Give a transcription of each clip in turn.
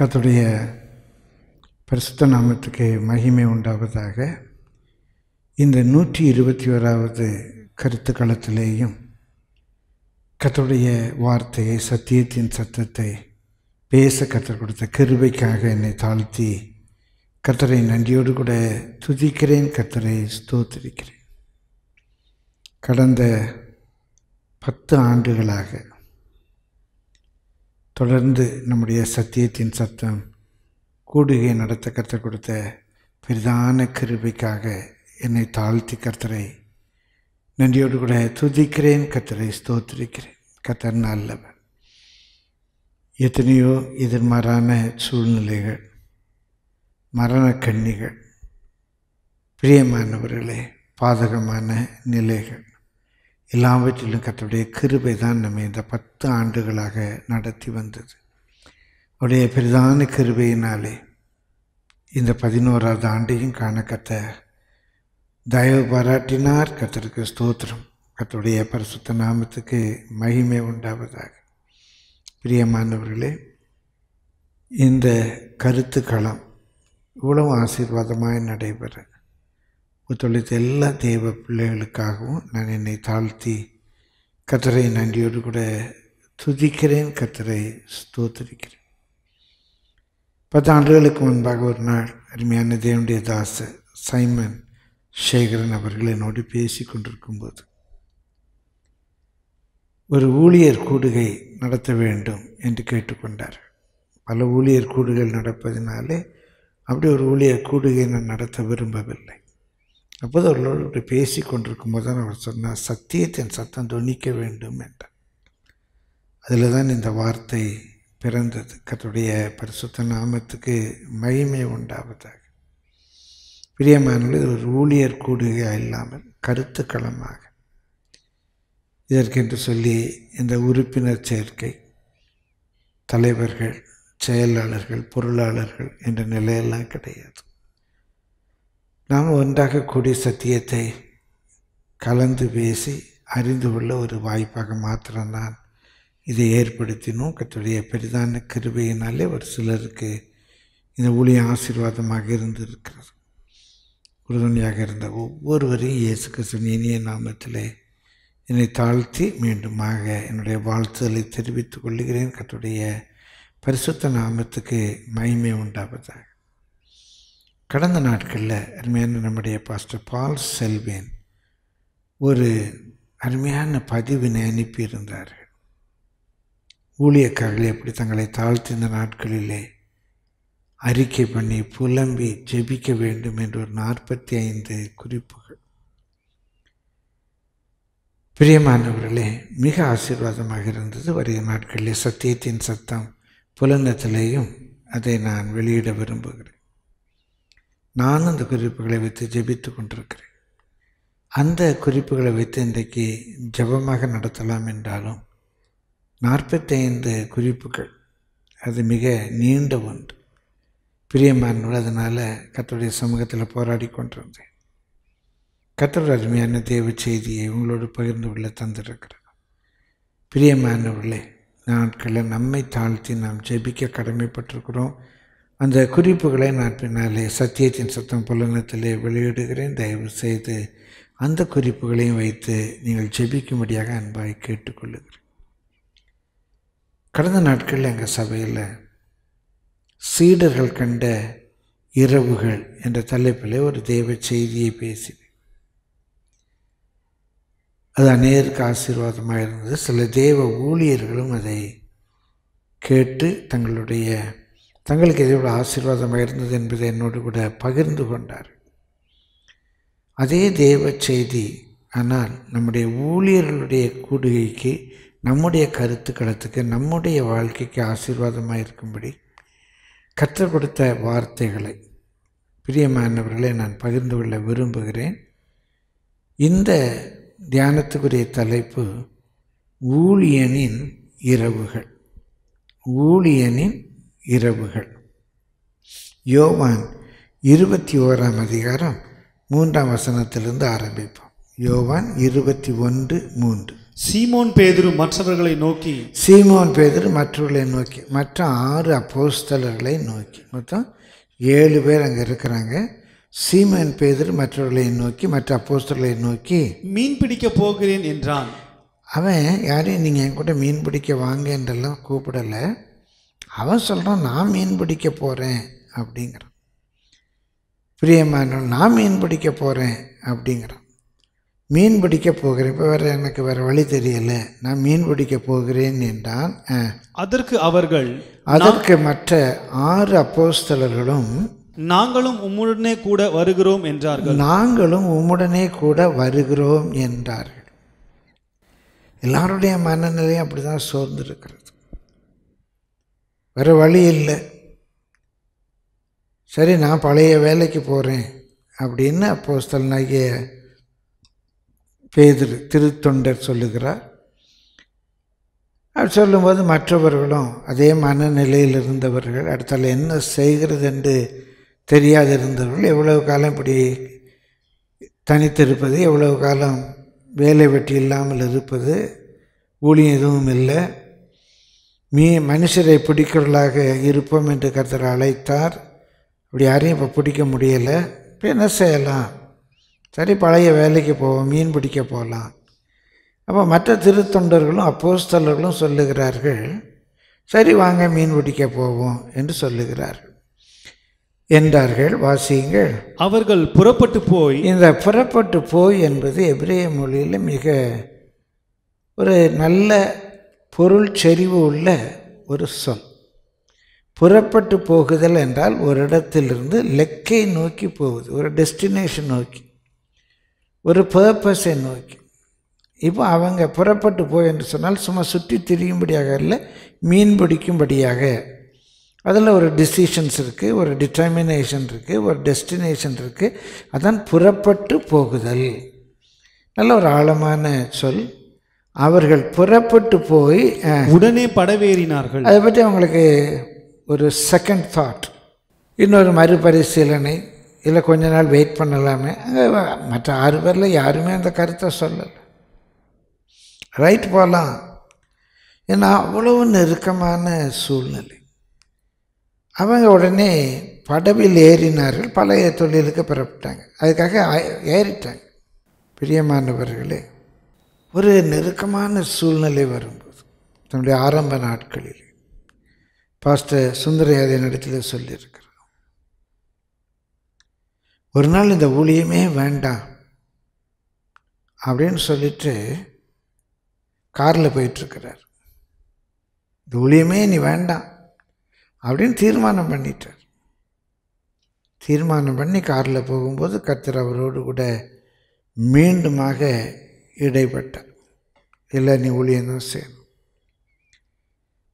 கத்துடைய பரிசுத்த நாமத்துக்கு மகிமை உண்டாவதாக இந்த நூற்றி இருபத்தி ஓராவது கருத்து களத்திலேயும் கத்துடைய வார்த்தையை சத்தியத்தின் சத்தத்தை பேச கற்றுக் கொடுத்த கிருபைக்காக என்னை தாழ்த்தி கத்தரை நன்றியோடு கூட துதிக்கிறேன் கத்தரை ஸ்தோத்திருக்கிறேன் கடந்த பத்து ஆண்டுகளாக தொடர்ந்து நம்முடைய சத்தியத்தின் சத்தம் கூடுகை நடத்த கற்றுக் கொடுத்த பிரிதான கிருபிக்காக என்னை தாழ்த்தி கர்த்தரை நன்றியோடு கூட துதிக்கிறேன் கர்த்தரை ஸ்தோத்திரிக்கிறேன் கத்தர் நல்லவன் எத்தனையோ எதிர்மாறான சூழ்நிலைகள் மரண கண்ணிகள் பிரியமானவர்களே பாதகமான நிலைகள் எல்லாவற்றிலும் கத்தருடைய கிருபை தான் நம்ம இந்த பத்து ஆண்டுகளாக நடத்தி வந்தது உடைய பிரதான கிருபையினாலே இந்த பதினோராவது ஆண்டையும் காண கத்த தயவு பாராட்டினார் கத்தருக்கு ஸ்தோத்திரம் கத்தருடைய பரிசுத்த நாமத்துக்கு மகிமை உண்டாவதாக பிரியமானவர்களே இந்த கருத்துக்களம் இவ்வளவு ஆசீர்வாதமாக நடைபெற ஒத்துழைத்த எல்லா தெய்வ பிள்ளைகளுக்காகவும் நான் என்னை தாழ்த்தி கத்தரை நன்றியோடு கூட துதிக்கிறேன் கத்தரை ஸ்தோத்திரிக்கிறேன் பத்து ஆண்டுகளுக்கு முன்பாக ஒரு நாள் அருமையான தேவனுடைய தாச சைமன் சேகரன் அவர்கள் என்னோடு பேசி கொண்டிருக்கும்போது ஒரு ஊழியர் கூடுகை நடத்த வேண்டும் என்று கேட்டுக்கொண்டார் பல ஊழியர் கூடுகள் நடப்பதினாலே அப்படி ஒரு ஊழியர் கூடுகை நான் நடத்த விரும்பவில்லை அப்போது அவர்களோடு இப்படி பேசி போது தான் அவர் சொன்னார் சத்தியத்தின் சத்தம் துணிக்க வேண்டும் என்றார் அதில் தான் இந்த வார்த்தை பிறந்தது கத்துடைய பரிசுத்த நாமத்துக்கு மகிமை உண்டாவதாக இது ஒரு ஊழியர் கூடுகையாக இல்லாமல் கருத்துக்களமாக இதற்கென்று சொல்லி இந்த உறுப்பினர் சேர்க்கை தலைவர்கள் செயலாளர்கள் பொருளாளர்கள் என்ற நிலையெல்லாம் கிடையாது நாம் கூடிய சத்தியத்தை கலந்து பேசி அறிந்து கொள்ள ஒரு வாய்ப்பாக மாத்திரம்தான் இதை ஏற்படுத்தினோம் கத்துடைய பெரிதான கிருபையினாலே ஒரு சிலருக்கு இந்த ஊழிய ஆசீர்வாதமாக இருந்திருக்கிறது உறுதுணையாக இருந்த ஒவ்வொருவரையும் இயேசு கிருஷ்ணன் இனிய நாமத்திலே என்னை தாழ்த்தி மீண்டுமாக என்னுடைய வாழ்த்துதலை தெரிவித்துக் கொள்கிறேன் கத்துடைய பரிசுத்த நாமத்துக்கு மகிமை உண்டாவதாக கடந்த நாட்களில் அருமையான நம்முடைய பாஸ்டர் பால் செல்வேன் ஒரு அருமையான பதிவினை அனுப்பியிருந்தார்கள் ஊழியக்காரர்கள் எப்படி தங்களை தாழ்த்தின நாட்களிலே அறிக்கை பண்ணி புலம்பி ஜெபிக்க வேண்டும் என்று ஒரு நாற்பத்தி ஐந்து குறிப்புகள் பிரியமானவர்களே மிக ஆசீர்வாதமாக இருந்தது வரைய நாட்களிலே சத்தியத்தின் சத்தம் புலந்தத்திலேயும் அதை நான் வெளியிட விரும்புகிறேன் நானும் அந்த குறிப்புகளை வைத்து ஜெபித்து கொண்டிருக்கிறேன் அந்த குறிப்புகளை வைத்து இன்றைக்கு ஜபமாக நடத்தலாம் என்றாலும் நாற்பத்தைந்து குறிப்புகள் அது மிக நீண்ட ஒன்று பிரியமானோடு அதனால் கத்தருடைய சமூகத்தில் போராடி கொண்டிருந்தேன் கத்தர் அருமையான தேவ செய்தியை உங்களோடு பகிர்ந்து கொள்ள தந்திருக்கிறார் பிரியமானவர்களே நாட்களில் நம்மை தாழ்த்தி நாம் ஜெபிக்க கடமைப்பட்டிருக்கிறோம் அந்த குறிப்புகளை நான் பின்னாலே சத்தியத்தின் சத்தம் புலனத்திலே வெளியிடுகிறேன் தயவு செய்து அந்த குறிப்புகளையும் வைத்து நீங்கள் ஜெபிக்கும்படியாக அன்பாய் கேட்டுக்கொள்ளுகிறேன் கடந்த நாட்களில் எங்கள் சபையில் சீடர்கள் கண்ட இரவுகள் என்ற தலைப்பில் ஒரு தெய்வ செய்தியை பேசினேன் அது அநேருக்கு ஆசீர்வாதமாக இருந்தது சில தேவ ஊழியர்களும் அதை கேட்டு தங்களுடைய தங்களுக்கு இது எவ்வளோ ஆசீர்வாதமாக இருந்தது என்பதை என்னோடு கூட பகிர்ந்து கொண்டார் அதே தேவ செய்தி ஆனால் நம்முடைய ஊழியர்களுடைய கூடுகைக்கு நம்முடைய கருத்துக்களத்துக்கு நம்முடைய வாழ்க்கைக்கு ஆசீர்வாதமாக இருக்கும்படி கற்றுக் கொடுத்த வார்த்தைகளை பிரியமானவர்களை நான் பகிர்ந்து கொள்ள விரும்புகிறேன் இந்த தியானத்துக்குரிய தலைப்பு ஊழியனின் இரவுகள் ஊழியனின் இரவுகள் யோவான் இருபத்தி ஓராம் அதிகாரம் மூன்றாம் வசனத்திலிருந்து ஆரம்பிப்போம் யோவான் இருபத்தி ஒன்று மூன்று சீமோன் பேதுரு மற்றவர்களை நோக்கி சீமோன் பேதுரு மற்றவர்களை நோக்கி மற்ற ஆறு அப்போஸ்தலர்களை நோக்கி மொத்தம் ஏழு பேர் அங்கே இருக்கிறாங்க சீமோன் பேதர் மற்றவர்களை நோக்கி மற்ற அப்போஸ்தர்களை நோக்கி மீன் பிடிக்க போகிறேன் என்றான் அவன் யாரையும் நீங்கள் என் கூட மீன் பிடிக்க வாங்க என்றெல்லாம் கூப்பிடலை அவன் சொல்கிறான் நான் மீன் பிடிக்க போகிறேன் அப்படிங்கிறான் பிரியமான நான் மீன் பிடிக்க போகிறேன் அப்படிங்கிறான் மீன் பிடிக்க போகிறேன் இப்போ வேறு எனக்கு வேறு வழி தெரியலை நான் மீன் பிடிக்க போகிறேன் என்றான் அதற்கு அவர்கள் அதற்கு மற்ற ஆறு அப்போஸ்தலர்களும் நாங்களும் உம்முடனே கூட வருகிறோம் என்றார்கள் நாங்களும் உம்முடனே கூட வருகிறோம் என்றார்கள் எல்லாருடைய மனநிலையும் அப்படி தான் சோர்ந்திருக்கிறது வேறு வழி இல்லை சரி நான் பழைய வேலைக்கு போகிறேன் அப்படின்னு அப்போ ஸ்தலனாகிய பேதர் திருத்தொண்டர் சொல்லுகிறார் அப்படி சொல்லும்போது மற்றவர்களும் அதே மனநிலையில் இருந்தவர்கள் அடுத்தால் என்ன செய்கிறது என்று இருந்தவர்கள் எவ்வளவு காலம் இப்படி தனித்திருப்பது எவ்வளவு காலம் வேலை வெட்டி இல்லாமல் இருப்பது ஊழியம் எதுவும் இல்லை மீ மனுஷரை பிடிக்கிறவர்களாக இருப்போம் என்று கருத்தர் அழைத்தார் இப்படி யாரையும் இப்போ பிடிக்க முடியலை இப்போ என்ன செய்யலாம் சரி பழைய வேலைக்கு போவோம் மீன் பிடிக்க போகலாம் அப்போ மற்ற திருத்தொண்டர்களும் அப்போஸ்தலர்களும் சொல்லுகிறார்கள் சரி வாங்க மீன் பிடிக்க போவோம் என்று சொல்லுகிறார்கள் என்றார்கள் வாசியுங்கள் அவர்கள் புறப்பட்டு போய் இந்த புறப்பட்டு போய் என்பது எபிரேய மொழியில் மிக ஒரு நல்ல பொருள் செறிவு உள்ள ஒரு சொல் புறப்பட்டு போகுதல் என்றால் ஒரு இடத்திலிருந்து லெக்கை நோக்கி போகுது ஒரு டெஸ்டினேஷன் நோக்கி ஒரு பர்பஸை நோக்கி இப்போ அவங்க புறப்பட்டு போய் என்று சொன்னால் சும்மா சுற்றி திரியும்படியாக இல்லை மீன் பிடிக்கும்படியாக அதில் ஒரு டிசிஷன்ஸ் இருக்குது ஒரு டிட்டர்மினேஷன் இருக்குது ஒரு டெஸ்டினேஷன் இருக்குது அதான் புறப்பட்டு போகுதல் நல்ல ஒரு ஆழமான சொல் அவர்கள் புறப்பட்டு போய் உடனே படவேறினார்கள் அதை பற்றி அவங்களுக்கு ஒரு செகண்ட் தாட் இன்னொரு மறுபரிசீலனை இல்லை கொஞ்ச நாள் வெயிட் பண்ணலாமே மற்ற ஆறு பேரில் யாருமே அந்த கருத்தை சொல்லலை ரைட் போகலாம் ஏன்னா அவ்வளவு நெருக்கமான சூழ்நிலை அவங்க உடனே படவில் ஏறினார்கள் பழைய தொழிலுக்கு புறப்பட்டாங்க அதுக்காக ஏறிட்டாங்க பிரியமானவர்களே ஒரு நெருக்கமான சூழ்நிலை வரும்போது தன்னுடைய ஆரம்ப நாட்களில் பாஸ்டர் சுந்தரையாதை நடத்தில் சொல்லியிருக்கிறார் ஒரு நாள் இந்த ஊழியமே வேண்டாம் அப்படின்னு சொல்லிட்டு காரில் போயிட்டுருக்கிறார் இந்த ஊழியமே நீ வேண்டாம் அப்படின்னு தீர்மானம் பண்ணிட்டார் தீர்மானம் பண்ணி காரில் போகும்போது கர்த்தர் அவரோடு கூட மீண்டுமாக இடைப்பட்ட இல்லை நீ ஊழியனும் செய்யணும்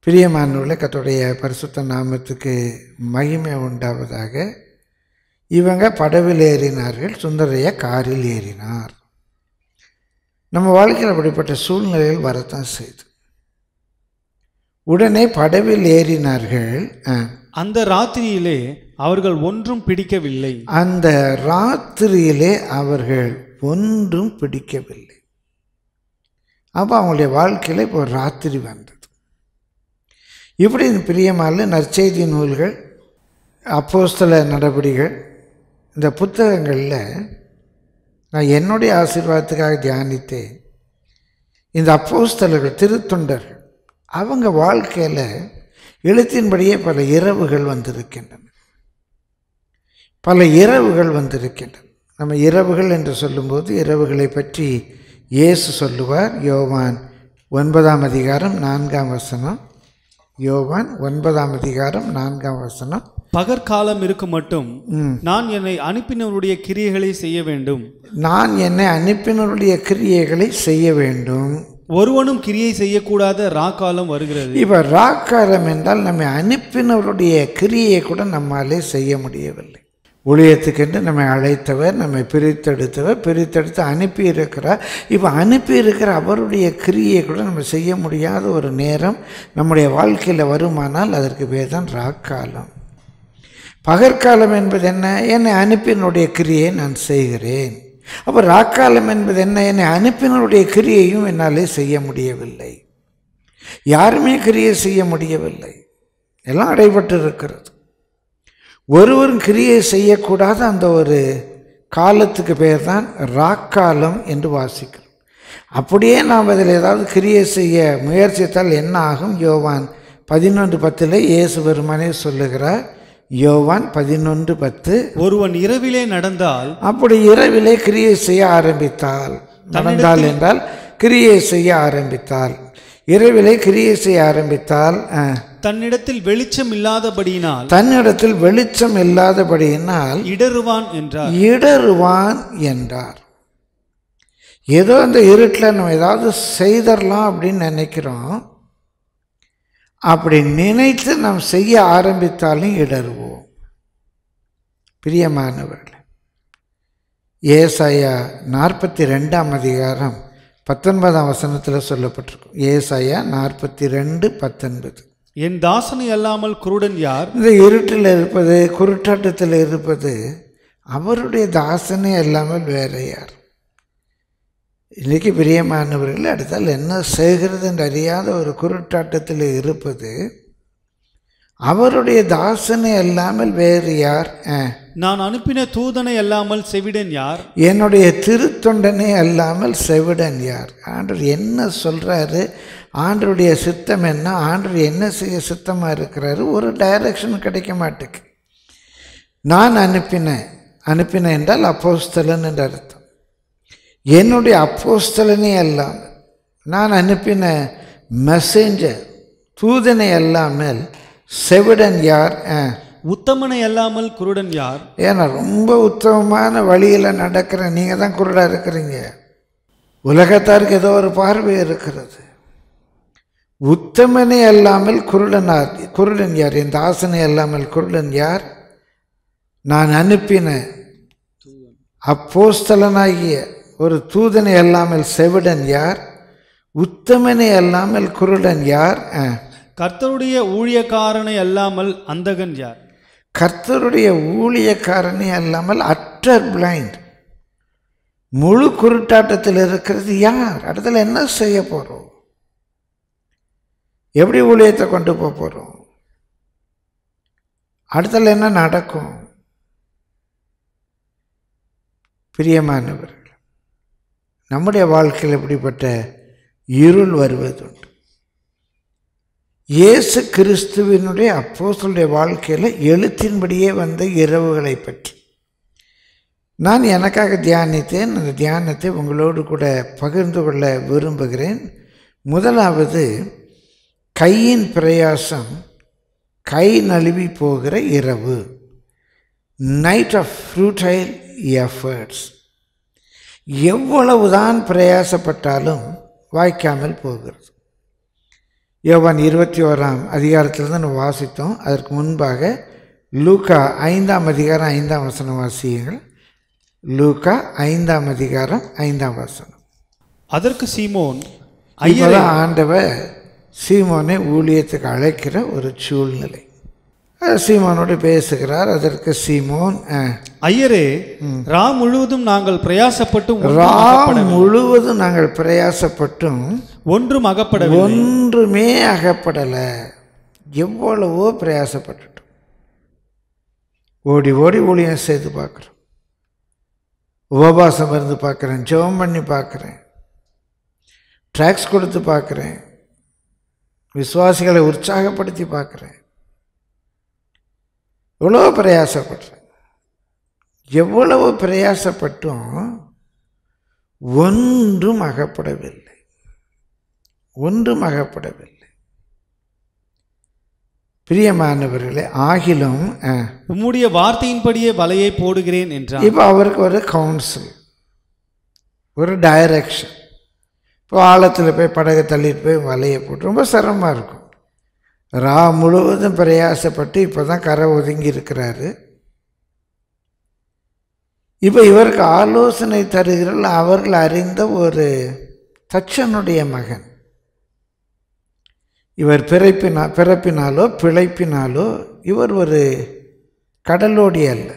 பிரியமானவர்களே கத்துடைய பரிசுத்த நாமத்துக்கு மகிமை உண்டாவதாக இவங்க படவில் ஏறினார்கள் சுந்தரைய காரில் ஏறினார் நம்ம வாழ்க்கையில் அப்படிப்பட்ட சூழ்நிலைகள் வரத்தான் செய்து உடனே படவில் ஏறினார்கள் அந்த ராத்திரியிலே அவர்கள் ஒன்றும் பிடிக்கவில்லை அந்த ராத்திரியிலே அவர்கள் ஒன்றும் பிடிக்கவில்லை அப்போ அவங்களுடைய வாழ்க்கையில் இப்போ ராத்திரி வந்தது இப்படி பிரியமால நற்செய்தி நூல்கள் அப்போஸ்தல நடபடிகள் இந்த புத்தகங்களில் நான் என்னுடைய ஆசீர்வாதத்துக்காக தியானித்தேன் இந்த அப்போஸ்தலர்கள் திருத்தொண்டர் அவங்க வாழ்க்கையில் எழுத்தின்படியே பல இரவுகள் வந்திருக்கின்றன பல இரவுகள் வந்திருக்கின்றன நம்ம இரவுகள் என்று சொல்லும்போது இரவுகளை பற்றி இயேசு சொல்லுவார் யோவான் ஒன்பதாம் அதிகாரம் நான்காம் வசனம் யோவான் ஒன்பதாம் அதிகாரம் நான்காம் வசனம் பகற்காலம் இருக்கும் மட்டும் நான் என்னை அனுப்பினவருடைய கிரியைகளை செய்ய வேண்டும் நான் என்னை அனுப்பினருடைய கிரியைகளை செய்ய வேண்டும் ஒருவனும் கிரியை செய்யக்கூடாத ராக்காலம் வருகிறது ரா ராக்காலம் என்றால் நம்மை அனுப்பினவருடைய கிரியை கூட நம்மாலே செய்ய முடியவில்லை ஊழியத்துக்கென்று நம்மை அழைத்தவர் நம்மை பிரித்தெடுத்தவர் பிரித்தெடுத்து அனுப்பியிருக்கிறார் இப்போ அனுப்பியிருக்கிற அவருடைய கிரியை கூட நம்ம செய்ய முடியாத ஒரு நேரம் நம்முடைய வாழ்க்கையில் வருமானால் அதற்கு பேர் தான் ராக்காலம் பகற்காலம் என்பது என்ன என்னை அனுப்பினுடைய கிரியை நான் செய்கிறேன் அப்போ ராக்காலம் என்பது என்ன என்னை அனுப்பினுடைய கிரியையும் என்னால் செய்ய முடியவில்லை யாருமே கிரியை செய்ய முடியவில்லை எல்லாம் அடைபட்டு இருக்கிறது ஒருவரும் கிரியை செய்யக்கூடாத அந்த ஒரு காலத்துக்கு பேர் தான் ராக்காலம் என்று வாசிக்கிறோம் அப்படியே நாம் அதில் ஏதாவது கிரியை செய்ய முயற்சித்தால் என்ன ஆகும் யோவான் பதினொன்று பத்தில் இயேசு பெருமானே சொல்லுகிறார் யோவான் பதினொன்று பத்து ஒருவன் இரவிலே நடந்தால் அப்படி இரவிலே கிரியை செய்ய ஆரம்பித்தால் நடந்தால் என்றால் கிரியை செய்ய ஆரம்பித்தால் இரவிலே கிரியை செய்ய ஆரம்பித்தால் தன்னிடத்தில் வெளிச்சம் இல்லாதபடியினால் தன்னிடத்தில் வெளிச்சம் இல்லாதபடியினால் இடருவான் என்றார் இடருவான் என்றார் ஏதோ அந்த இருட்டில் நம்ம ஏதாவது செய்தரலாம் அப்படின்னு நினைக்கிறோம் அப்படி நினைத்து நாம் செய்ய ஆரம்பித்தாலும் இடருவோம் பிரியமானவர்கள் ஏசாயா நாற்பத்தி ரெண்டாம் அதிகாரம் பத்தொன்பதாம் வசனத்தில் சொல்லப்பட்டிருக்கும் ஏசாயா நாற்பத்தி ரெண்டு பத்தொன்பது என் தாசனை அல்லாமல் குருடன் யார் இந்த இருட்டில் இருப்பது குருட்டாட்டத்தில் இருப்பது அவருடைய தாசனை அல்லாமல் வேற யார் இன்றைக்கு பிரியமானவர்கள் அடுத்தால் என்ன செய்கிறது என்று அறியாத ஒரு குருட்டாட்டத்தில் இருப்பது அவருடைய தாசனை அல்லாமல் வேறு யார் ஆ நான் அனுப்பின தூதனை அல்லாமல் செவிடன் யார் என்னுடைய திருத்தொண்டனை அல்லாமல் செவிடன் யார் ஆண்டவர் என்ன சொல்கிறாரு ஆண்டருடைய சித்தம் என்ன ஆண்டவர் என்ன செய்ய சித்தமாக இருக்கிறாரு ஒரு டைரக்ஷன் கிடைக்க மாட்டேக்கு நான் அனுப்பினேன் அனுப்பினேன் என்றால் அப்போஸ்தலன் என்று அர்த்தம் என்னுடைய அப்போஸ்தலனே அல்லாமல் நான் அனுப்பின மெசேஞ்சர் தூதனை அல்லாமல் செவிடன் யார் உத்தமனை அல்லாமல் குருடன் யார் ஏன்னா ரொம்ப உத்தமமான வழியில் நடக்கிற நீங்கள் தான் குருடாக இருக்கிறீங்க உலகத்தாருக்கு ஏதோ ஒரு பார்வை இருக்கிறது உத்தமனை அல்லாமல் குருடன் குருடன் யார் இந்த ஆசனை அல்லாமல் குருடன் யார் நான் அனுப்பின அப்போஸ்தலனாகிய ஒரு தூதனை அல்லாமல் செவிடன் யார் உத்தமனை அல்லாமல் குருடன் யார் கர்த்தருடைய ஊழியக்காரனை அல்லாமல் அந்தகன் யார் கர்த்தருடைய ஊழியக்காரனே அல்லாமல் அட்டர் பிளைண்ட் முழு குருட்டாட்டத்தில் இருக்கிறது யார் அடுத்தல என்ன செய்ய போகிறோம் எப்படி ஊழியத்தை கொண்டு போக போகிறோம் அடுத்தல என்ன நடக்கும் பிரியமானவர்கள் நம்முடைய வாழ்க்கையில் இப்படிப்பட்ட இருள் வருவதுண்டு இயேசு கிறிஸ்துவினுடைய அப்போசலுடைய வாழ்க்கையில் எழுத்தின்படியே வந்த இரவுகளை பற்றி நான் எனக்காக தியானித்தேன் அந்த தியானத்தை உங்களோடு கூட பகிர்ந்து கொள்ள விரும்புகிறேன் முதலாவது கையின் பிரயாசம் கை நழுவி போகிற இரவு நைட் ஆஃப் ஃப்ரூட்டைல் எஃபர்ட்ஸ் எவ்வளவுதான் பிரயாசப்பட்டாலும் வாய்க்காமல் போகிறது யோவான் இருபத்தி ஓராம் அதிகாரத்தில் தான் நம்ம வாசித்தோம் அதற்கு முன்பாக லூக்கா ஐந்தாம் அதிகாரம் ஐந்தாம் வசனம் வாசியுங்கள் லூக்கா ஐந்தாம் அதிகாரம் ஐந்தாம் வசனம் அதற்கு சீமோன் ஐயா ஆண்டவர் சீமோனை ஊழியத்துக்கு அழைக்கிற ஒரு சூழ்நிலை சீமோனோடு பேசுகிறார் அதற்கு சீமோன் ஐயரே ரா முழுவதும் நாங்கள் பிரயாசப்பட்டும் ரா முழுவதும் நாங்கள் பிரயாசப்பட்டும் ஒன்றும் அகப்படலை ஒன்றுமே அகப்படலை எவ்வளவோ பிரயாசப்பட்டுட்டோம் ஓடி ஓடி ஊழியம் செய்து பார்க்குறோம் உபவாசம் இருந்து பார்க்குறேன் ஜெபம் பண்ணி பார்க்குறேன் ட்ராக்ஸ் கொடுத்து பார்க்குறேன் விசுவாசிகளை உற்சாகப்படுத்தி பார்க்குறேன் எவ்வளோ பிரயாசப்படுறேன் எவ்வளவு பிரயாசப்பட்டும் ஒன்றும் அகப்படவில்லை ஒன்றும் அகப்படவில்லை பிரியமானவர்களே ஆகிலும் உம்முடைய வார்த்தையின்படியே வலையை போடுகிறேன் என்றார் இப்போ அவருக்கு ஒரு கவுன்சில் ஒரு டைரக்ஷன் இப்போ ஆழத்தில் போய் படகை தள்ளிட்டு போய் வலையை போட்டு ரொம்ப சிரமமாக இருக்கும் ரா முழுவதும் பிரயாசப்பட்டு இப்போ தான் கரை ஒதுங்கி இருக்கிறாரு இப்போ இவருக்கு ஆலோசனை தருகிறார்கள் அவர்கள் அறிந்த ஒரு தச்சனுடைய மகன் இவர் பிறப்பினா பிறப்பினாலோ பிழைப்பினாலோ இவர் ஒரு கடலோடி அல்ல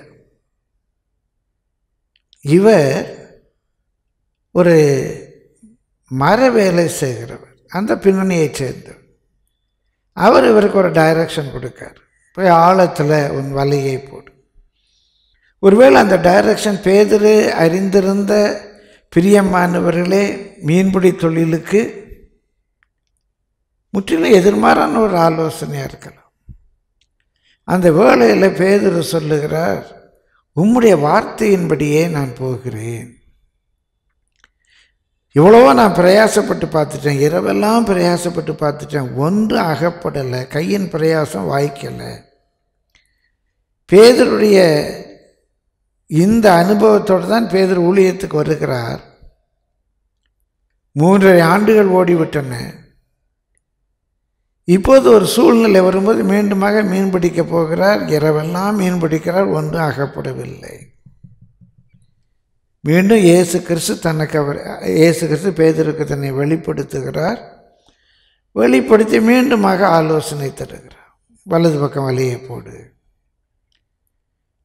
இவர் ஒரு மர வேலை செய்கிறவர் அந்த பின்னணியை சேர்ந்தவர் அவர் இவருக்கு ஒரு டைரக்ஷன் கொடுக்கார் போய் ஆழத்தில் உன் வலையை போடு ஒருவேளை அந்த டைரக்ஷன் பேதரு அறிந்திருந்த பிரியமானவர்களே மீன்பிடி தொழிலுக்கு முற்றிலும் எதிர்மாறான ஒரு ஆலோசனையாக இருக்கலாம் அந்த வேளையில் பேதர் சொல்லுகிறார் உம்முடைய வார்த்தையின்படியே நான் போகிறேன் இவ்வளவோ நான் பிரயாசப்பட்டு பார்த்துட்டேன் இரவெல்லாம் பிரயாசப்பட்டு பார்த்துட்டேன் ஒன்று அகப்படலை கையின் பிரயாசம் வாய்க்கலை பேதருடைய இந்த அனுபவத்தோடு தான் பேதர் ஊழியத்துக்கு வருகிறார் மூன்றரை ஆண்டுகள் ஓடிவிட்டன இப்போது ஒரு சூழ்நிலை வரும்போது மீண்டுமாக மீன் பிடிக்கப் போகிறார் இரவெல்லாம் மீன் பிடிக்கிறார் ஒன்றும் அகப்படவில்லை மீண்டும் இயேசு கிறிஸ்து தனக்கு அவர் இயேசு கிறிஸ்து பேதருக்கு தன்னை வெளிப்படுத்துகிறார் வெளிப்படுத்தி மீண்டுமாக ஆலோசனை தருகிறார் வலது பக்கம் வழியை போடு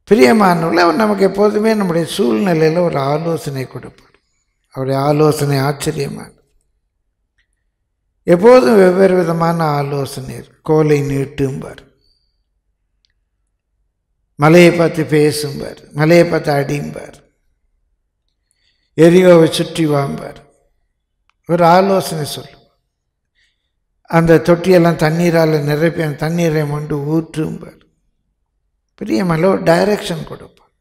பிரியமானவர்கள் அவர் நமக்கு எப்போதுமே நம்முடைய சூழ்நிலையில் ஒரு ஆலோசனை கொடுப்பார் அவருடைய ஆலோசனை ஆச்சரியமானது எப்போதும் வெவ்வேறு விதமான ஆலோசனை கோலை கோலை நீட்டும்பார் மலையை பார்த்து பேசும்பார் மலையை பார்த்து அடிம்பார் எரியோவை சுற்றி வாம்பார் ஒரு ஆலோசனை சொல்லும் அந்த தொட்டியெல்லாம் தண்ணீரால் நிரப்பி அந்த தண்ணீரை ஊற்றும் ஊற்றும்பார் பெரிய மலை ஒரு டைரக்ஷன் கொடுப்பார்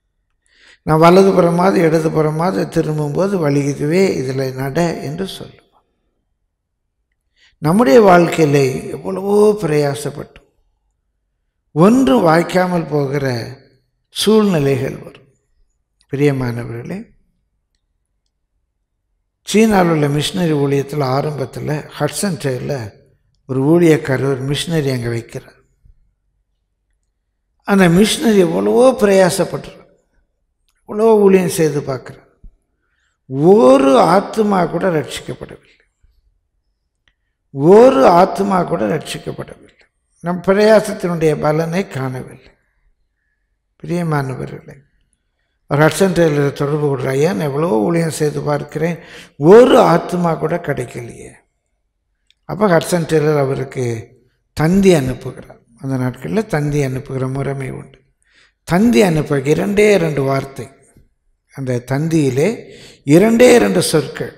நான் வலதுபுறமாவது இடதுபுறமாவது திரும்பும்போது வலிக்குதுவே இதில் நட என்று சொல்லும் நம்முடைய வாழ்க்கையிலே எவ்வளவோ பிரயாசப்பட்டோம் ஒன்று வாய்க்காமல் போகிற சூழ்நிலைகள் வரும் பிரியமானவர்களே சீனாவில் உள்ள மிஷினரி ஊழியத்தில் ஆரம்பத்தில் ஹட்சன் டேரில் ஒரு ஊழியக்காரர் ஒரு மிஷினரி அங்கே வைக்கிறார் அந்த மிஷினரி எவ்வளவோ பிரயாசப்படுறார் எவ்வளோ ஊழியம் செய்து பார்க்குறார் ஒரு ஆத்மா கூட ரட்சிக்கப்படவில்லை ஒரு ஆத்மா கூட ரட்சிக்கப்படவில்லை நம் பிரயாசத்தினுடைய பலனை காணவில்லை பிரியமானவர்களே ஒரு ஹட்சன் டெய்லர் தொடர்பு கொடுறா ஏன் எவ்வளவோ ஊழியம் செய்து பார்க்கிறேன் ஒரு ஆத்மா கூட கிடைக்கலையே அப்போ ஹட்சன் டெய்லர் அவருக்கு தந்தி அனுப்புகிறார் அந்த நாட்களில் தந்தி அனுப்புகிற முறைமை உண்டு தந்தி அனுப்ப இரண்டே இரண்டு வார்த்தை அந்த தந்தியிலே இரண்டே இரண்டு சொற்கள்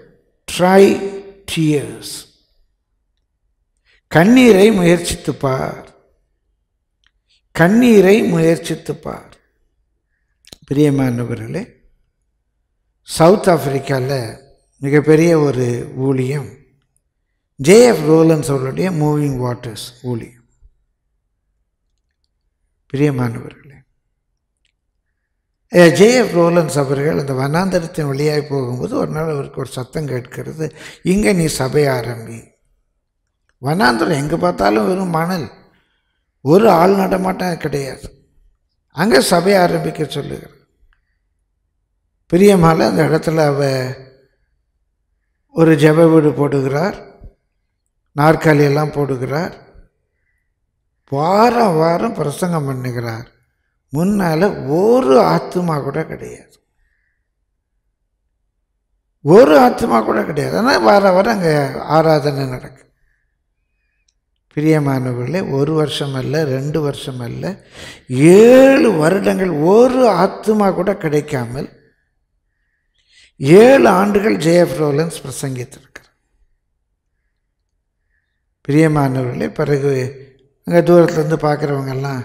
ட்ரை டியர்ஸ் கண்ணீரை முயற்சித்துப்பார் கண்ணீரை முயற்சித்துப்பார் பிரியமானவர்களே சவுத் ஆஃப்ரிக்காவில் மிகப்பெரிய ஒரு ஊழியம் ஜேஎஃப் ரோலன்ஸ் அவர்களுடைய மூவிங் வாட்டர்ஸ் ஊழியம் பிரியமானவர்களே ஜேஎஃப் ரோலன்ஸ் அவர்கள் அந்த வனாந்தரத்தின் வழியாகி போகும்போது ஒரு நாள் அவருக்கு ஒரு சத்தம் கேட்கிறது இங்கே நீ சபை ஆரம்பி வனாந்தரம் எங்கே பார்த்தாலும் வெறும் மணல் ஒரு ஆள் நடமாட்டம் கிடையாது அங்கே சபை ஆரம்பிக்க சொல்லுகிறார் பிரியமால அந்த இடத்துல அவ ஒரு ஜப வீடு போடுகிறார் நாற்காலியெல்லாம் போடுகிறார் வாரம் வாரம் பிரசங்கம் பண்ணுகிறார் முன்னால் ஒரு ஆத்துமா கூட கிடையாது ஒரு ஆத்துமா கூட கிடையாது ஆனால் வாரம் வாரம் அங்கே ஆராதனை நடக்கும் பிரியமானவர்களே ஒரு வருஷம் அல்ல ரெண்டு வருஷம் அல்ல ஏழு வருடங்கள் ஒரு ஆத்மா கூட கிடைக்காமல் ஏழு ஆண்டுகள் ஜேஎஃப் ரோலன்ஸ் பிரசங்கித்திருக்கிறார் பிரியமானவர்களே பிறகு அங்கே தூரத்துலேருந்து பார்க்குறவங்கெல்லாம்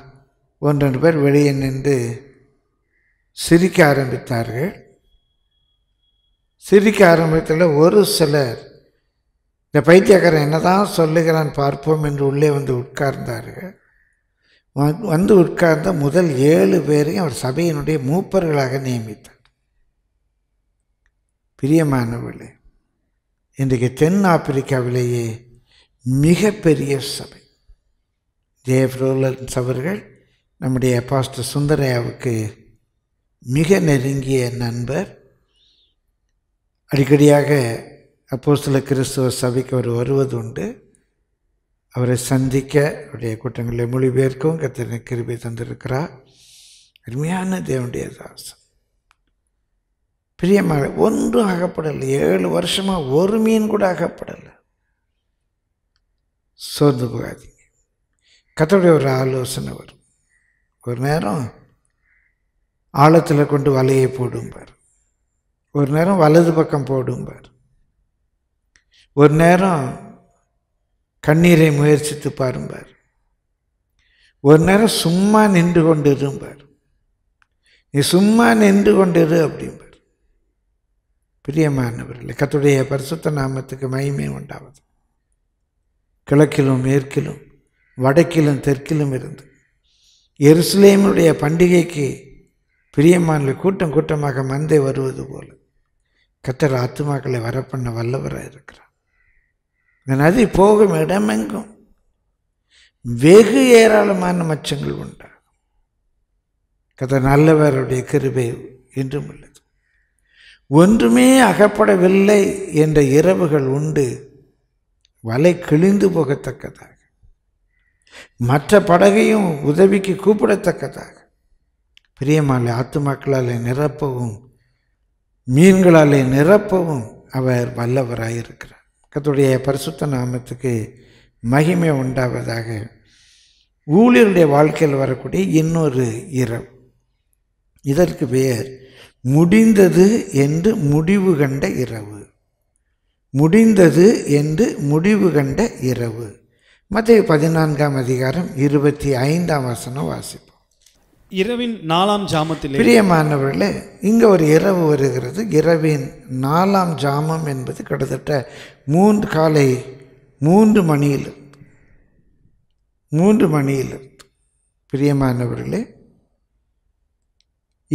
ஒன்று ரெண்டு பேர் வெளியே நின்று சிரிக்க ஆரம்பித்தார்கள் சிரிக்க ஆரம்பித்தில் ஒரு சிலர் இந்த பைத்தியக்காரன் என்ன தான் சொல்லுகிறான் பார்ப்போம் என்று உள்ளே வந்து உட்கார்ந்தார்கள் வந்து உட்கார்ந்த முதல் ஏழு பேரையும் அவர் சபையினுடைய மூப்பர்களாக நியமித்தார் பிரியமானவர்களே இன்றைக்கு தென் ஆப்பிரிக்காவிலேயே மிகப்பெரிய சபை ஜேஎஃப் அவர்கள் நம்முடைய பாஸ்டர் சுந்தரையாவுக்கு மிக நெருங்கிய நண்பர் அடிக்கடியாக அப்போ சில கிறிஸ்துவ சபைக்கு அவர் வருவது உண்டு அவரை சந்திக்க அவருடைய கூட்டங்களில் மொழிபெயர்க்கும் கத்திரனை கிருபை தந்திருக்கிறார் அருமையான தேவனுடைய தாசம் பிரியமாக ஒன்றும் ஆகப்படலை ஏழு வருஷமாக ஒரு மீன் கூட ஆகப்படலை சோர்ந்து போகாதீங்க கத்தோடைய ஒரு ஆலோசனை வரும் ஒரு நேரம் ஆழத்தில் கொண்டு வலையை போடும்பார் ஒரு நேரம் வலது பக்கம் போடும்பார் ஒரு நேரம் கண்ணீரை முயற்சித்து பாரும்பார் ஒரு நேரம் சும்மா நின்று கொண்டு நீ சும்மா நின்று கொண்டிரு அப்படிம்பார் இல்லை கத்துடைய பரிசுத்த நாமத்துக்கு மகிமை உண்டாவது கிழக்கிலும் மேற்கிலும் வடக்கிலும் தெற்கிலும் இருந்து எருசுலேமுடைய பண்டிகைக்கு பிரியமான கூட்டம் கூட்டமாக மந்தை வருவது போல கத்தர் ஆத்துமாக்களை வரப்பண்ண வல்லவராக இருக்கிறார் இந்த நதி போகும் இடமெங்கும் வெகு ஏராளமான மச்சங்கள் உண்டாகும் கதை நல்லவருடைய கிருபை என்றும் உள்ளது ஒன்றுமே அகப்படவில்லை என்ற இரவுகள் உண்டு வலை கிழிந்து போகத்தக்கதாக மற்ற படகையும் உதவிக்கு கூப்பிடத்தக்கதாக பிரியமாலை ஆத்துமாக்களாலே நிரப்பவும் மீன்களாலே நிரப்பவும் அவர் வல்லவராயிருக்கிறார் கத்துடைய பரிசுத்த நாமத்துக்கு மகிமை உண்டாவதாக ஊழியருடைய வாழ்க்கையில் வரக்கூடிய இன்னொரு இரவு இதற்கு பெயர் முடிந்தது என்று முடிவு கண்ட இரவு முடிந்தது என்று முடிவு கண்ட இரவு மத்திய பதினான்காம் அதிகாரம் இருபத்தி ஐந்தாம் வசனம் வாசிப்போம் இரவின் நாலாம் ஜாமத்தில் பிரியமானவர்களே இங்கே ஒரு இரவு வருகிறது இரவின் நாலாம் ஜாமம் என்பது கிட்டத்தட்ட மூன்று காலை மூன்று மணியில் மூன்று மணியில் பிரியமானவர்களே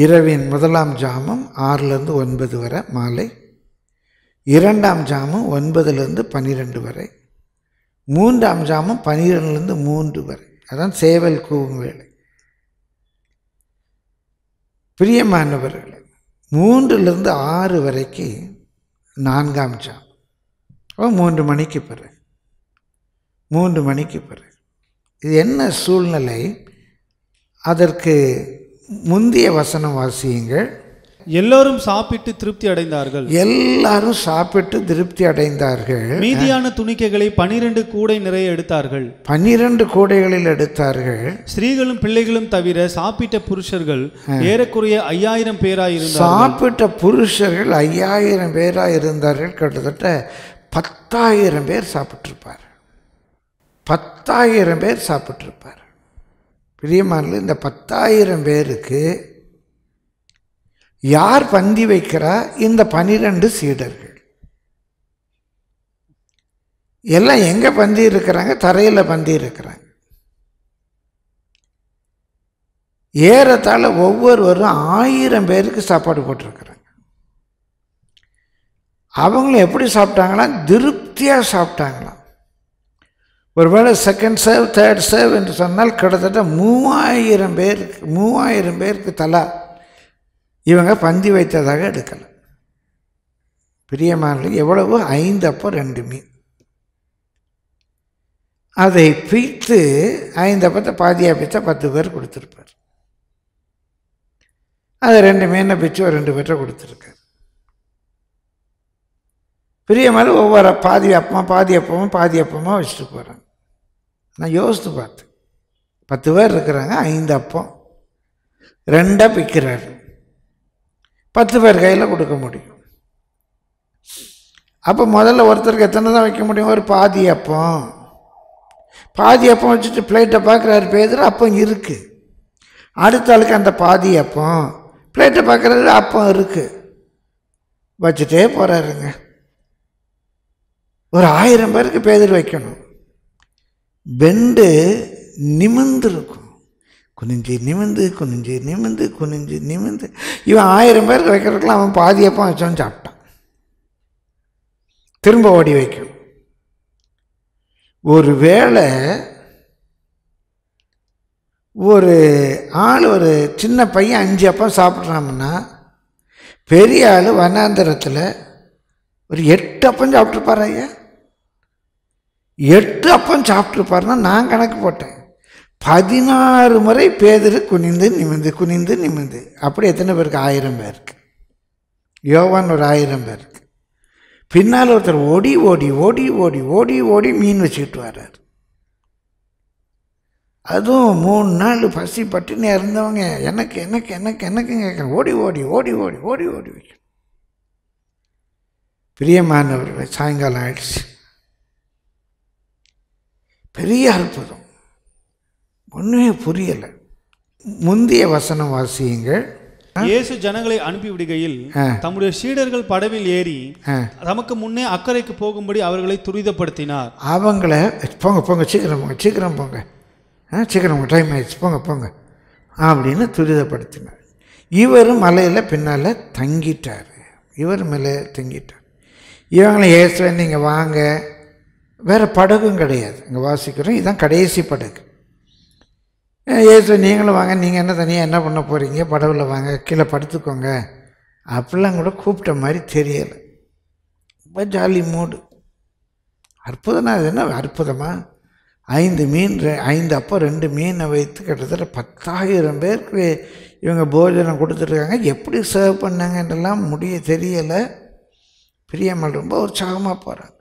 இரவின் முதலாம் ஜாமம் ஆறிலிருந்து ஒன்பது வரை மாலை இரண்டாம் ஜாமம் ஒன்பதுலேருந்து பன்னிரெண்டு வரை மூன்றாம் ஜாமம் பன்னிரெண்டுலேருந்து மூன்று வரை அதான் சேவல் கூவும் வேலை பிரியமானவர்களே மூன்றுலேருந்து ஆறு வரைக்கு நான்காம் ஜாம் ஓ மூன்று மணிக்கு பிறகு மூன்று மணிக்கு பிறகு இது என்ன சூழ்நிலை அதற்கு முந்தைய வசனம் வாசியுங்கள் எல்லாரும் சாப்பிட்டு திருப்தி அடைந்தார்கள் எல்லாரும் சாப்பிட்டு திருப்தி அடைந்தார்கள் மீதியான துணிக்கைகளை பனிரெண்டு கூடை நிறைய எடுத்தார்கள் பனிரெண்டு கூடைகளில் எடுத்தார்கள் ஸ்ரீகளும் பிள்ளைகளும் தவிர சாப்பிட்ட புருஷர்கள் ஏறக்குறைய ஐயாயிரம் பேராயிருந்தார்கள் சாப்பிட்ட புருஷர்கள் ஐயாயிரம் பேராயிருந்தார்கள் கிட்டத்தட்ட பத்தாயிரம் பேர் சாப்பிட்ருப்பார் பத்தாயிரம் பேர் சாப்பிட்ருப்பார் பிரியமான இந்த பத்தாயிரம் பேருக்கு யார் பந்தி வைக்கிறா இந்த பனிரெண்டு சீடர்கள் எல்லாம் எங்கே பந்தி இருக்கிறாங்க தரையில் பந்தி இருக்கிறாங்க ஏறத்தாழ ஒவ்வொருவரும் ஆயிரம் பேருக்கு சாப்பாடு போட்டிருக்கிறாங்க அவங்களும் எப்படி சாப்பிட்டாங்களாம் திருப்தியாக சாப்பிட்டாங்களாம் ஒருவேளை செகண்ட் சர்வ் தேர்ட் சர்வ் என்று சொன்னால் கிட்டத்தட்ட மூவாயிரம் பேருக்கு மூவாயிரம் பேருக்கு தலா இவங்க பந்தி வைத்ததாக எடுக்கலாம் பிரியமான எவ்வளவு ஐந்து அப்போ ரெண்டு மீன் அதை பிய்த்து ஐந்து அப்பத்தை பாதியாக பிச்சா பத்து பேர் கொடுத்துருப்பார் அது ரெண்டு மீனை பிச்சு ஒரு ரெண்டு பேர்கிட்ட கொடுத்துருக்கார் பெரிய மேலே ஒவ்வொரு பாதி அப்பமா பாதி அப்பமா பாதி அப்பமா வச்சுட்டு போகிறாங்க நான் யோசித்து பார்த்தேன் பத்து பேர் இருக்கிறாங்க ஐந்து அப்பம் ரெண்டாக பிக்கிறாரு பத்து பேர் கையில் கொடுக்க முடியும் அப்போ முதல்ல ஒருத்தருக்கு எத்தனை தான் வைக்க முடியும் ஒரு பாதி அப்பம் பாதி அப்பம் வச்சுட்டு பிளேட்டை பார்க்குறாரு பேசுகிற அப்பம் இருக்குது அடுத்த ஆளுக்கு அந்த பாதி அப்பம் பிளேட்டை பார்க்குறாரு அப்பம் இருக்குது வச்சுட்டே போகிறாருங்க ஒரு ஆயிரம் பேருக்கு பேதர் வைக்கணும் பெண்டு நிமிந்து இருக்கும் குனிஞ்சு நிமிந்து குனிஞ்சு நிமிந்து குனிஞ்சு நிமிந்து இவன் ஆயிரம் பேருக்கு வைக்கிறதுக்குலாம் அவன் பாதியப்பம் வச்சோன்னு சாப்பிட்டான் திரும்ப ஓடி வைக்கும் ஒரு வேளை ஒரு ஆள் ஒரு சின்ன பையன் அஞ்சு அப்பம் சாப்பிட்றான்னா பெரிய ஆள் வனாந்திரத்தில் ஒரு எட்டு அப்பம் சாப்பிட்ருப்பார் ஐயா எட்டு அப்பம் சாப்பிட்ருப்பாருன்னா நான் கணக்கு போட்டேன் பதினாறு முறை பேதர் குனிந்து நிமிந்து குனிந்து நிமிந்து அப்படி எத்தனை பேருக்கு ஆயிரம் பேருக்கு யோவான் ஒரு ஆயிரம் பேருக்கு பின்னால் ஒருத்தர் ஓடி ஓடி ஓடி ஓடி ஓடி ஓடி மீன் வச்சுக்கிட்டு வர்றார் அதுவும் மூணு நாள் பசி பட்டினி இருந்தவங்க எனக்கு எனக்கு எனக்கு எனக்கு கேட்குறேன் ஓடி ஓடி ஓடி ஓடி ஓடி ஓடி பிரியமானவர்கள் சாயங்காலம் ஆயிடுச்சு பெரிய அற்புதம் ஒன்றுமே புரியலை முந்தைய வசனம் வாசியுங்கள் இயேசு ஜனங்களை அனுப்பிவிடுகையில் தம்முடைய சீடர்கள் படவில் ஏறி தமக்கு முன்னே அக்கறைக்கு போகும்படி அவர்களை துரிதப்படுத்தினார் அவங்கள போங்க போங்க சீக்கிரம் போங்க சீக்கிரம் போங்க சீக்கிரம் டைம் ஆயிடுச்சு போங்க போங்க அப்படின்னு துரிதப்படுத்தினார் இவர் மலையில் பின்னால் தங்கிட்டார் இவர் மலையில் தங்கிட்டார் இவங்களை ஏசுவேன் நீங்கள் வாங்க வேறு படகும் கிடையாது இங்கே வாசிக்கிறோம் இதுதான் கடைசி படகு ஏசு நீங்களும் வாங்க நீங்கள் என்ன தனியாக என்ன பண்ண போகிறீங்க படகுல வாங்க கீழே படுத்துக்கோங்க அப்படிலாம் கூட கூப்பிட்ட மாதிரி தெரியலை ரொம்ப ஜாலி மூடு அற்புதம்னா அது என்ன அற்புதமாக ஐந்து மீன் ஐந்து அப்போ ரெண்டு மீனை வைத்து கிட்டத்தட்ட பத்தாயிரம் பேருக்கு இவங்க போஜனம் கொடுத்துட்ருக்காங்க எப்படி சர்வ் பண்ணாங்கன்றலாம் முடிய தெரியலை பிரியாமல் ரொம்ப உற்சாகமாக போகிறாங்க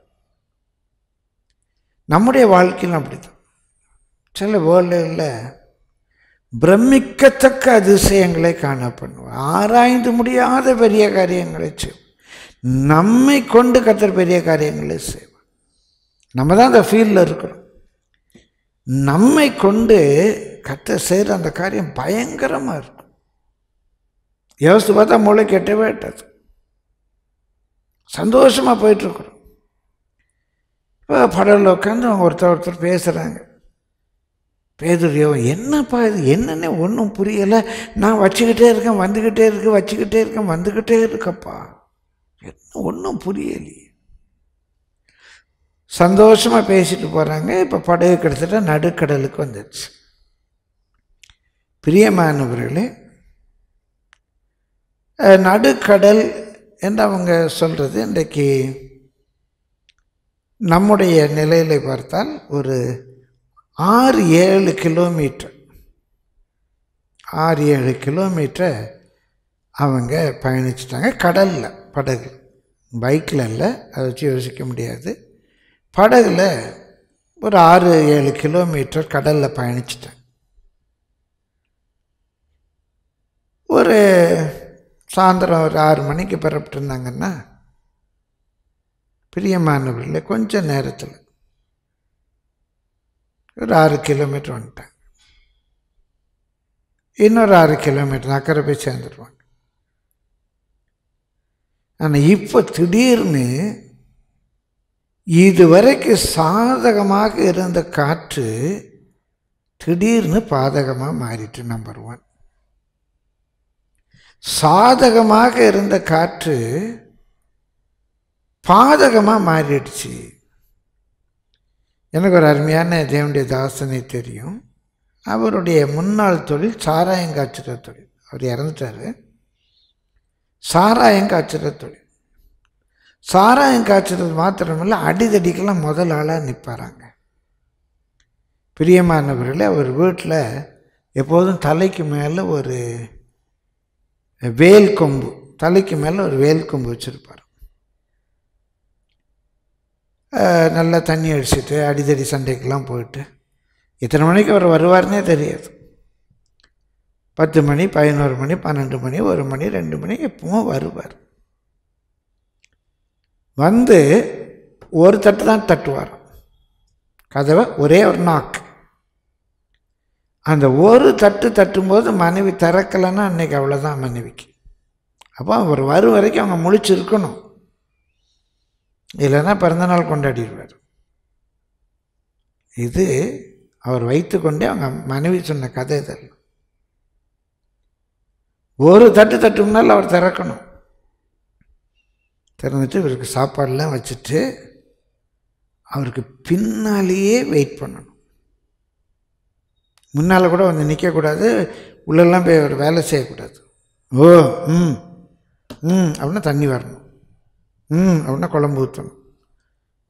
நம்முடைய வாழ்க்கையிலும் அப்படி தான் சில வேர்ல்டில் பிரமிக்கத்தக்க அதிசயங்களை காணப்படுவோம் ஆராய்ந்து முடியாத பெரிய காரியங்களை செய்வோம் நம்மை கொண்டு கத்துற பெரிய காரியங்களை செய்வோம் நம்ம தான் அந்த ஃபீல்டில் இருக்கிறோம் நம்மை கொண்டு கத்த செய்கிற அந்த காரியம் பயங்கரமாக இருக்கும் யோசித்து பார்த்தா மூளை கெட்டவே கெட்டது சந்தோஷமாக போயிட்டுருக்குறோம் இப்போ படலில் உட்காந்து அவங்க ஒருத்தர் ஒருத்தர் பேசுகிறாங்க பேதுரியோ என்னப்பா இது என்னென்ன ஒன்றும் புரியலை நான் வச்சுக்கிட்டே இருக்கேன் வந்துக்கிட்டே இருக்கேன் வச்சுக்கிட்டே இருக்கேன் வந்துக்கிட்டே இருக்கப்பா என்ன ஒன்றும் புரியலையே சந்தோஷமாக பேசிட்டு போகிறாங்க இப்போ படகு கிட்டத்தட்ட நடுக்கடலுக்கு வந்துடுச்சு பிரியமானவர்களே நடுக்கடல் என்று அவங்க சொல்கிறது இன்றைக்கு நம்முடைய நிலையில் பார்த்தால் ஒரு ஆறு ஏழு கிலோமீட்டர் ஆறு ஏழு கிலோமீட்டரை அவங்க பயணிச்சிட்டாங்க கடலில் படகு பைக்கில் இல்லை அதை வச்சு யோசிக்க முடியாது படகுல ஒரு ஆறு ஏழு கிலோமீட்டர் கடலில் பயணிச்சிட்டாங்க ஒரு சாயந்தரம் ஒரு ஆறு மணிக்கு புறப்பட்டுருந்தாங்கன்னா பிரியமானவர்களே கொஞ்ச நேரத்தில் ஒரு ஆறு கிலோமீட்டர் வந்துட்டாங்க இன்னொரு ஆறு கிலோமீட்டர் அக்கறை போய் சேர்ந்துருவாங்க ஆனால் இப்போ திடீர்னு இதுவரைக்கும் சாதகமாக இருந்த காற்று திடீர்னு பாதகமாக மாறிட்டு நம்பர் ஒன் சாதகமாக இருந்த காற்று பாதகமாக மாறிடுச்சு எனக்கு ஒரு அருமையான தேவனுடைய தாசனை தெரியும் அவருடைய முன்னாள் தொழில் சாராயம் காய்ச்சிற தொழில் அவர் இறந்துட்டார் சாராயம் காய்ச்சிற தொழில் சாராயம் காய்ச்சறது மாத்திரமில்லை அடிதடிக்கெல்லாம் முதல் ஆளாக நிற்பாராங்க பிரியமானவர்களே அவர் வீட்டில் எப்போதும் தலைக்கு மேலே ஒரு வேல் கொம்பு தலைக்கு மேலே ஒரு வேல் கொம்பு வச்சுருப்பார் நல்லா தண்ணி அடிச்சுட்டு அடிதடி சண்டைக்கெலாம் போயிட்டு எத்தனை மணிக்கு அவர் வருவார்னே தெரியாது பத்து மணி பதினோரு மணி பன்னெண்டு மணி ஒரு மணி ரெண்டு மணி எப்பவும் வருவார் வந்து ஒரு தட்டு தான் தட்டுவார் கதவை ஒரே ஒரு நாக்கு அந்த ஒரு தட்டு தட்டும்போது மனைவி திறக்கலைன்னா அன்றைக்கி அவ்வளோதான் மனைவிக்கு அப்போ அவர் வரும் வரைக்கும் அவங்க முழிச்சிருக்கணும் இல்லைன்னா பிறந்தநாள் கொண்டாடிடுவார் இது அவர் வைத்துக்கொண்டே அவங்க மனைவி சொன்ன கதை இதெல்லாம் ஒரு தட்டு தட்டு முன்னால் அவர் திறக்கணும் திறந்துட்டு இவருக்கு சாப்பாடெலாம் வச்சுட்டு அவருக்கு பின்னாலேயே வெயிட் பண்ணணும் முன்னால் கூட வந்து நிற்கக்கூடாது உள்ளெல்லாம் போய் அவர் வேலை செய்யக்கூடாது ஓ ம் ம் அப்படின்னா தண்ணி வரணும் ம் அப்படின்னா குழம்பு ஊற்றணும்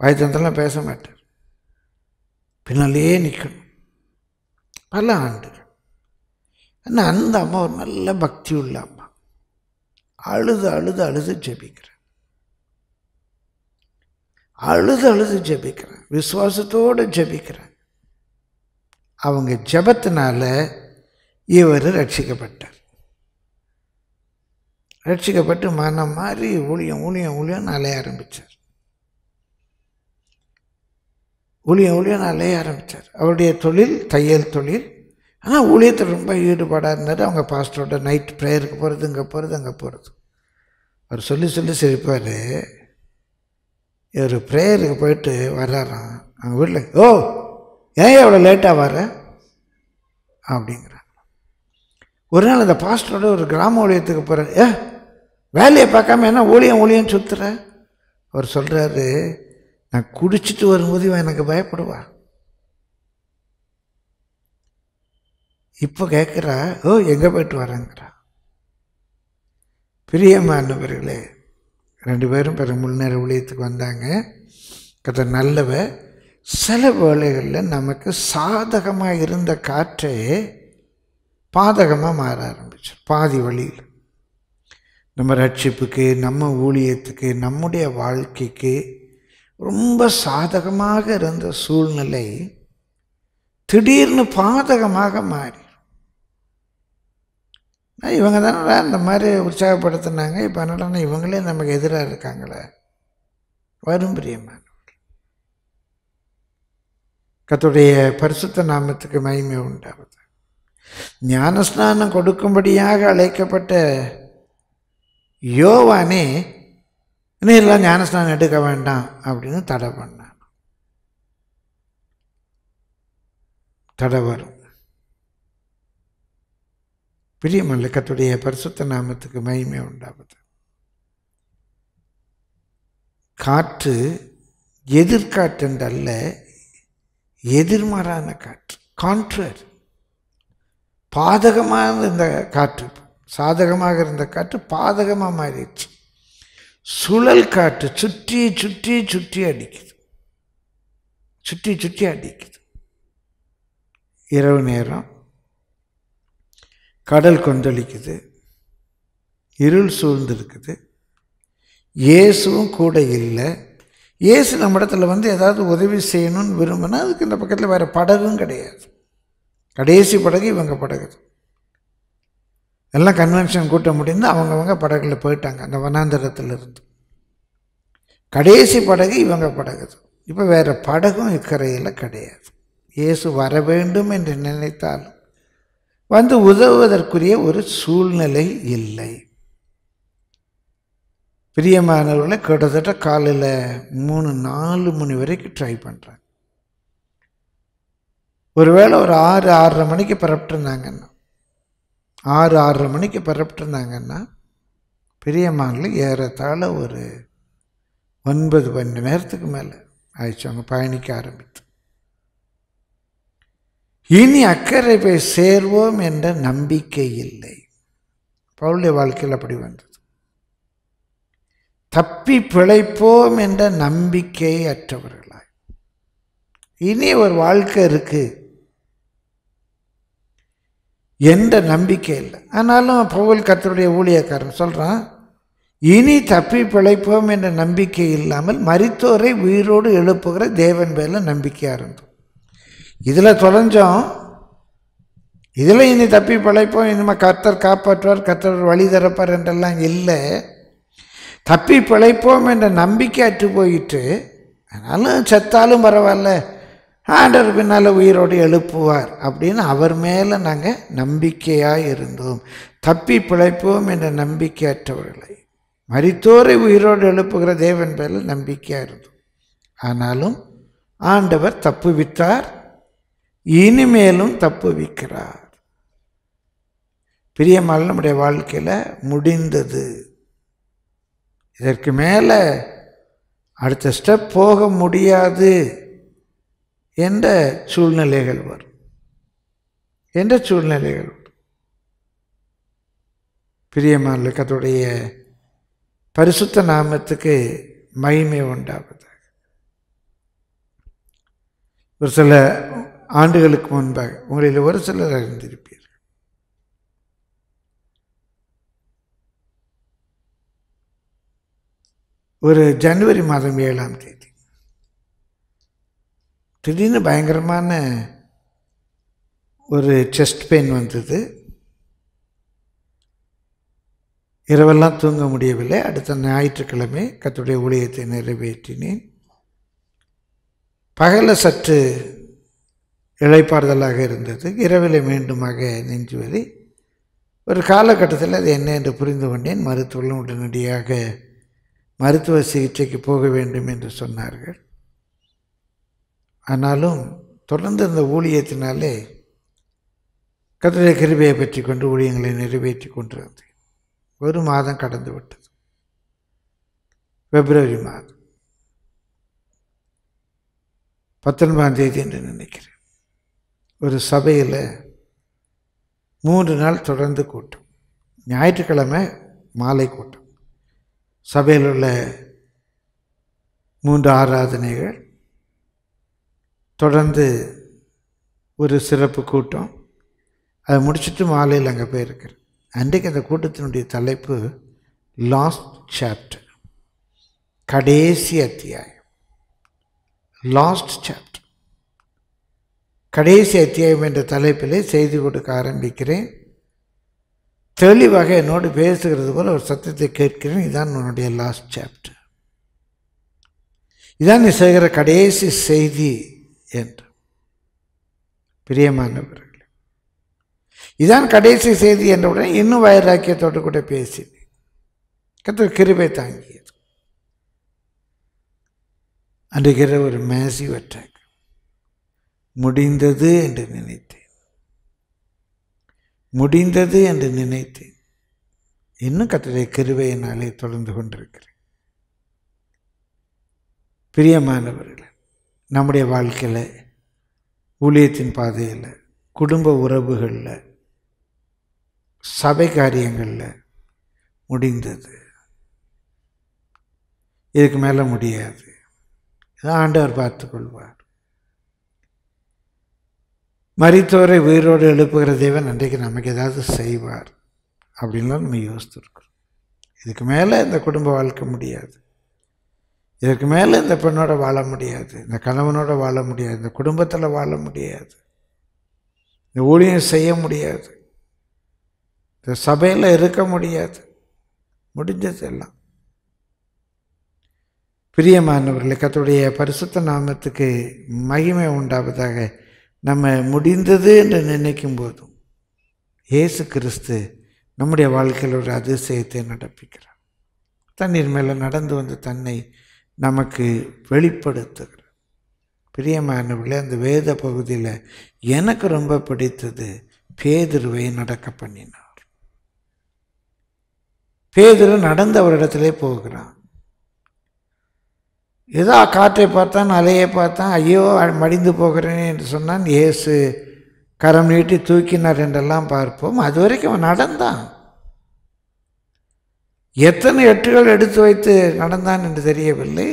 வாய் தந்தெல்லாம் பேச மாட்டார் பின்னாலேயே நிற்கணும் பல ஆண்டுகள் ஆனால் அந்த அம்மா ஒரு நல்ல பக்தி உள்ள அம்மா அழுது அழுது அழுது ஜெபிக்கிறேன் அழுது அழுது ஜெபிக்கிறேன் விசுவாசத்தோடு ஜெபிக்கிறேன் அவங்க ஜபத்தினால இவர் ரட்சிக்கப்பட்டார் ரட்சிக்கப்பட்டு மரணம் மாறி ஊழியம் ஊழியம் ஊழியம் அலைய ஆரம்பித்தார் ஊழியம் ஊழியம் அலைய ஆரம்பித்தார் அவருடைய தொழில் தையல் தொழில் ஆனால் ஊழியத்தில் ரொம்ப ஈடுபாடாக இருந்தார் அவங்க பாஸ்டரோட நைட் ப்ரேயருக்கு போகிறது இங்கே போகிறது அங்கே போகிறது அவர் சொல்லி சொல்லி சிரிப்பார் இவர் ப்ரேயருக்கு போயிட்டு வர்றாராம் அவங்க வீட்டில் ஓ ஏன் எவ்வளோ லேட்டாக வர அப்படிங்கிறார் ஒரு நாள் அந்த பாஸ்டரோட ஒரு கிராம ஊழியத்துக்கு போகிறார் ஏ வேலையை பார்க்காம என்ன ஓலியம் ஓலியம் சுற்றுற அவர் சொல்கிறாரு நான் குடிச்சிட்டு வரும்போது இவன் எனக்கு பயப்படுவா இப்போ கேட்குறா ஓ எங்கே போயிட்டு வரேங்கிறா பிரியமானவர்களே ரெண்டு பேரும் பிற முன்னேற ஊழியத்துக்கு வந்தாங்க கத நல்லவ சில வேலைகளில் நமக்கு சாதகமாக இருந்த காற்றே பாதகமாக மாற ஆரம்பிச்சு பாதி வழியில் நம்ம ரட்சிப்புக்கு நம்ம ஊழியத்துக்கு நம்முடைய வாழ்க்கைக்கு ரொம்ப சாதகமாக இருந்த சூழ்நிலை திடீர்னு பாதகமாக மாறி இவங்க தானே இந்த மாதிரி உற்சாகப்படுத்தினாங்க இப்போ என்னடா இவங்களே நமக்கு எதிராக இருக்காங்களே வரும் பிரியமான கத்துடைய பரிசுத்த நாமத்துக்கு மகிமை உண்டாவது ஞானஸ்நானம் கொடுக்கும்படியாக அழைக்கப்பட்ட யோவானே இன்னும் எல்லாம் ஞானஸ்நானம் எடுக்க வேண்டாம் அப்படின்னு தடை பண்ணான் தடை வரும் பிரியமல்லக்கத்துடைய பரிசுத்த நாமத்துக்கு மகிமை உண்டாகுது காற்று எதிர்காற்று அல்ல எதிர்மாறான காற்று கான்ட்ரர் பாதகமான இந்த காற்று சாதகமாக இருந்த காற்று பாதகமாக மாறிடுச்சு சுழல் காற்று சுற்றி சுற்றி சுற்றி அடிக்குது சுற்றி சுற்றி அடிக்குது இரவு நேரம் கடல் கொந்தளிக்குது இருள் சூழ்ந்திருக்குது இயேசுவும் கூட இல்லை இயேசு நம்ம இடத்துல வந்து ஏதாவது உதவி செய்யணும்னு விரும்பினா அதுக்கு இந்த பக்கத்தில் வேறு படகும் கிடையாது கடைசி படகு இவங்க படகு எல்லாம் கன்வென்ஷன் கூட்டம் முடிந்து அவங்கவங்க படகுல போயிட்டாங்க அந்த இருந்து கடைசி படகு இவங்க படகு இப்போ வேறு படகும் இக்கரையில் கிடையாது இயேசு வர வேண்டும் என்று நினைத்தாலும் வந்து உதவுவதற்குரிய ஒரு சூழ்நிலை இல்லை பிரியமானவர்களை கிட்டத்தட்ட காலையில் மூணு நாலு மணி வரைக்கும் ட்ரை பண்ணுறாங்க ஒருவேளை ஒரு ஆறு ஆறரை மணிக்கு புறப்பட்டுருந்தாங்கன்னா ஆறு ஆறரை மணிக்கு பரப்பிட்டுருந்தாங்கன்னா பெரியம்மாவில் ஏறத்தாழ ஒரு ஒன்பது மணி நேரத்துக்கு மேலே ஆயிடுச்சு அவங்க பயணிக்க ஆரம்பித்து இனி அக்கறை போய் சேர்வோம் என்ற நம்பிக்கை இல்லை பவுளிய வாழ்க்கையில் அப்படி வந்தது தப்பி பிழைப்போம் என்ற நம்பிக்கை அற்றவர்களாய் இனி ஒரு வாழ்க்கை இருக்குது எந்த நம்பிக்கை இல்லை ஆனாலும் பவுல் கத்தருடைய ஊழியக்காரன் சொல்கிறான் இனி தப்பி பிழைப்போம் என்ற நம்பிக்கை இல்லாமல் மறித்தோரை உயிரோடு எழுப்புகிற தேவன் பேரில் நம்பிக்கையாக இருந்தோம் இதில் தொலைஞ்சோம் இதில் இனி தப்பி பிழைப்போம் இனிமேல் கர்த்தர் காப்பாற்றுவார் கர்த்தர் வழி தரப்பார் என்றெல்லாம் இல்லை தப்பி பிழைப்போம் என்ற நம்பிக்கை அற்று போயிட்டு ஆனாலும் செத்தாலும் பரவாயில்ல ஆண்டர் பின்னால் உயிரோடு எழுப்புவார் அப்படின்னு அவர் மேலே நாங்கள் நம்பிக்கையாக இருந்தோம் தப்பி பிழைப்போம் என்ற நம்பிக்கையற்றவர்களை மறித்தோரை உயிரோடு எழுப்புகிற தேவன் மேலே நம்பிக்கையாக இருந்தோம் ஆனாலும் ஆண்டவர் தப்பு வித்தார் இனிமேலும் தப்பு விற்கிறார் பிரியமால் நம்முடைய வாழ்க்கையில் முடிந்தது இதற்கு மேலே அடுத்த ஸ்டெப் போக முடியாது என்ற சூழ்நிலைகள் வரும் எந்த சூழ்நிலைகள் கத்துடைய பரிசுத்த நாமத்துக்கு மகிமை உண்டாவதாக ஒரு சில ஆண்டுகளுக்கு முன்பாக உங்களில் ஒரு சிலர் அறிந்திருப்பீர்கள் ஒரு ஜனவரி மாதம் ஏழாம் தேதி திடீர்னு பயங்கரமான ஒரு செஸ்ட் பெயின் வந்தது இரவெல்லாம் தூங்க முடியவில்லை அடுத்த ஞாயிற்றுக்கிழமை கத்துடைய ஊழியத்தை நிறைவேற்றினேன் பகலில் சற்று இழைப்பாறுதலாக இருந்தது இரவில் மீண்டுமாக நெஞ்சுவலி ஒரு காலகட்டத்தில் அது என்ன என்று புரிந்து கொண்டேன் மருத்துவர்களும் உடனடியாக மருத்துவ சிகிச்சைக்கு போக வேண்டும் என்று சொன்னார்கள் ஆனாலும் தொடர்ந்து அந்த ஊழியத்தினாலே கத்திரை கிருபையை பற்றி கொண்டு ஊழியங்களை நிறைவேற்றி கொண்டு வந்தேன் ஒரு மாதம் கடந்து விட்டது பிப்ரவரி மாதம் பத்தொன்பதாம் தேதி என்று நினைக்கிறேன் ஒரு சபையில் மூன்று நாள் தொடர்ந்து கூட்டம் ஞாயிற்றுக்கிழமை மாலை கூட்டம் சபையில் உள்ள மூன்று ஆராதனைகள் தொடர்ந்து ஒரு சிறப்பு கூட்டம் அதை முடிச்சுட்டு மாலையில் அங்கே போயிருக்கிறேன் அன்றைக்கு அந்த கூட்டத்தினுடைய தலைப்பு லாஸ்ட் சாப்டர் கடைசி அத்தியாயம் லாஸ்ட் சாப்டர் கடைசி அத்தியாயம் என்ற தலைப்பிலே செய்து கொடுக்க ஆரம்பிக்கிறேன் தெளிவாக என்னோடு பேசுகிறது போல் ஒரு சத்தியத்தை கேட்கிறேன் இதுதான் உன்னுடைய லாஸ்ட் சாப்டர் இதான் நீ செய்கிற கடைசி செய்தி என்று பிரியமானவர்கள் இதான் கடைசி செய்தி என்றவுடன் இன்னும் வைராக்கியத்தோடு கூட பேசினேன் கத்திர கிருபை தாங்கியது அன்றைக்கிற ஒரு மேசிவ் அட்டாக் முடிந்தது என்று நினைத்தேன் முடிந்தது என்று நினைத்தேன் இன்னும் கத்தருடைய கிருவையினாலே தொடர்ந்து கொண்டிருக்கிறேன் பிரியமானவர்கள் நம்முடைய வாழ்க்கையில் ஊழியத்தின் பாதையில் குடும்ப உறவுகளில் சபை காரியங்களில் முடிந்தது இதுக்கு மேலே முடியாது இதான் ஆண்டவர் பார்த்து கொள்வார் மறித்தோரை உயிரோடு எழுப்புகிற தேவன் அன்றைக்கு நமக்கு ஏதாவது செய்வார் அப்படின்லாம் நம்ம யோசித்துருக்கோம் இதுக்கு மேலே இந்த குடும்ப வாழ்க்கை முடியாது இதுக்கு மேலே இந்த பெண்ணோட வாழ முடியாது இந்த கணவனோட வாழ முடியாது இந்த குடும்பத்தில் வாழ முடியாது இந்த ஊழியம் செய்ய முடியாது இந்த சபையில் இருக்க முடியாது முடிஞ்சது எல்லாம் பிரியமானவர்களை கத்துடைய பரிசுத்த நாமத்துக்கு மகிமை உண்டாவதாக நம்ம முடிந்தது என்று நினைக்கும் போதும் இயேசு கிறிஸ்து நம்முடைய வாழ்க்கையில் ஒரு அதிசயத்தை நடப்பிக்கிறார் தண்ணீர் மேலே நடந்து வந்து தன்னை நமக்கு வெளிப்படுத்துகிறது பிரியமானவர்களே அந்த வேத பகுதியில் எனக்கு ரொம்ப பிடித்தது பேதிருவை நடக்க பண்ணினார் பேதிரு ஒரு அவரிடத்துல போகிறான் ஏதோ காற்றை பார்த்தான் அலையை பார்த்தான் ஐயோ மடிந்து போகிறேன் என்று சொன்னான் இயேசு கரம் நீட்டி தூக்கினார் என்றெல்லாம் பார்ப்போம் அது வரைக்கும் அவன் நடந்தான் எத்தனை எட்டுகள் எடுத்து வைத்து நடந்தான் என்று தெரியவில்லை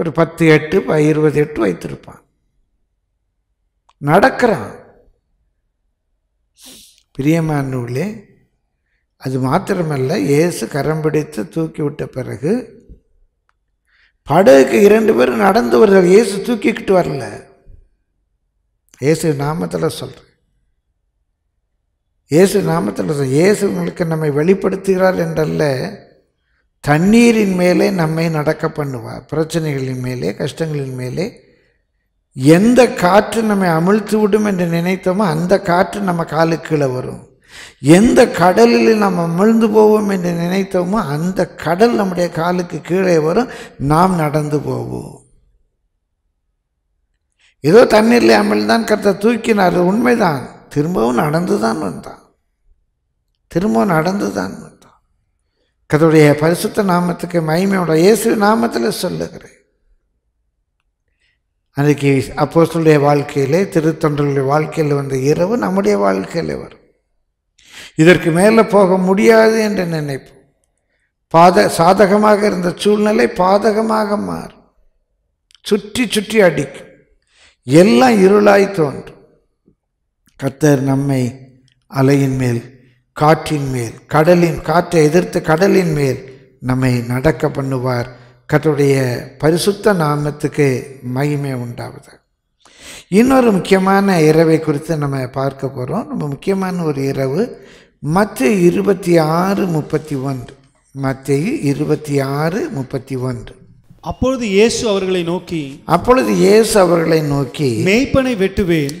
ஒரு பத்து எட்டு இருபது எட்டு வைத்திருப்பான் நடக்கிறான் உள்ளே அது மாத்திரமல்ல ஏசு கரம் பிடித்து தூக்கி விட்ட பிறகு படகுக்கு இரண்டு பேரும் நடந்து வருகிறார் இயேசு தூக்கிக்கிட்டு வரல இயேசு நாமத்தில் சொல்கிறேன் இயேசு நாமத்தில் இயேசு உங்களுக்கு நம்மை வெளிப்படுத்துகிறார் என்றல்ல தண்ணீரின் மேலே நம்மை நடக்க பண்ணுவார் பிரச்சனைகளின் மேலே கஷ்டங்களின் மேலே எந்த காற்று நம்மை அமிழ்த்து விடும் என்று நினைத்தோமோ அந்த காற்று நம்ம காலுக்கு கீழே வரும் எந்த கடலில் நாம் அமிழ்ந்து போவோம் என்று நினைத்தோமோ அந்த கடல் நம்முடைய காலுக்கு கீழே வரும் நாம் நடந்து போவோம் ஏதோ தண்ணீரில் அமிழ்ந்தான் கருத்தை தூக்கினார் உண்மைதான் திரும்பவும் நடந்து தான் வந்தான் திரும்பவும் நடந்து தான் வந்தான் கதோடைய பரிசுத்த நாமத்துக்கு மகிமையோட இயேசு நாமத்தில் சொல்லுகிறேன் அன்றைக்கு அப்போ சொல்லுடைய வாழ்க்கையிலே திருத்தொண்டருடைய வாழ்க்கையில் வந்த இரவு நம்முடைய வாழ்க்கையில் வரும் இதற்கு மேலே போக முடியாது என்று நினைப்போம் பாத சாதகமாக இருந்த சூழ்நிலை பாதகமாக மாறும் சுற்றி சுற்றி அடிக்கும் எல்லாம் இருளாய் தோன்றும் கத்தர் நம்மை அலையின் மேல் காற்றின் மேல் கடலின் காற்றை எதிர்த்து கடலின் மேல் நம்மை நடக்க பண்ணுவார் கத்தருடைய பரிசுத்த நாமத்துக்கு மகிமை உண்டாவது இன்னொரு முக்கியமான இரவை குறித்து நம்ம பார்க்க போகிறோம் ரொம்ப முக்கியமான ஒரு இரவு மற்ற இருபத்தி ஆறு முப்பத்தி ஒன்று மத்திய இருபத்தி ஆறு முப்பத்தி ஒன்று அப்பொழுது இயேசு அவர்களை நோக்கி அப்பொழுது இயேசு அவர்களை நோக்கி மெய்ப்பனை வெட்டுவேன்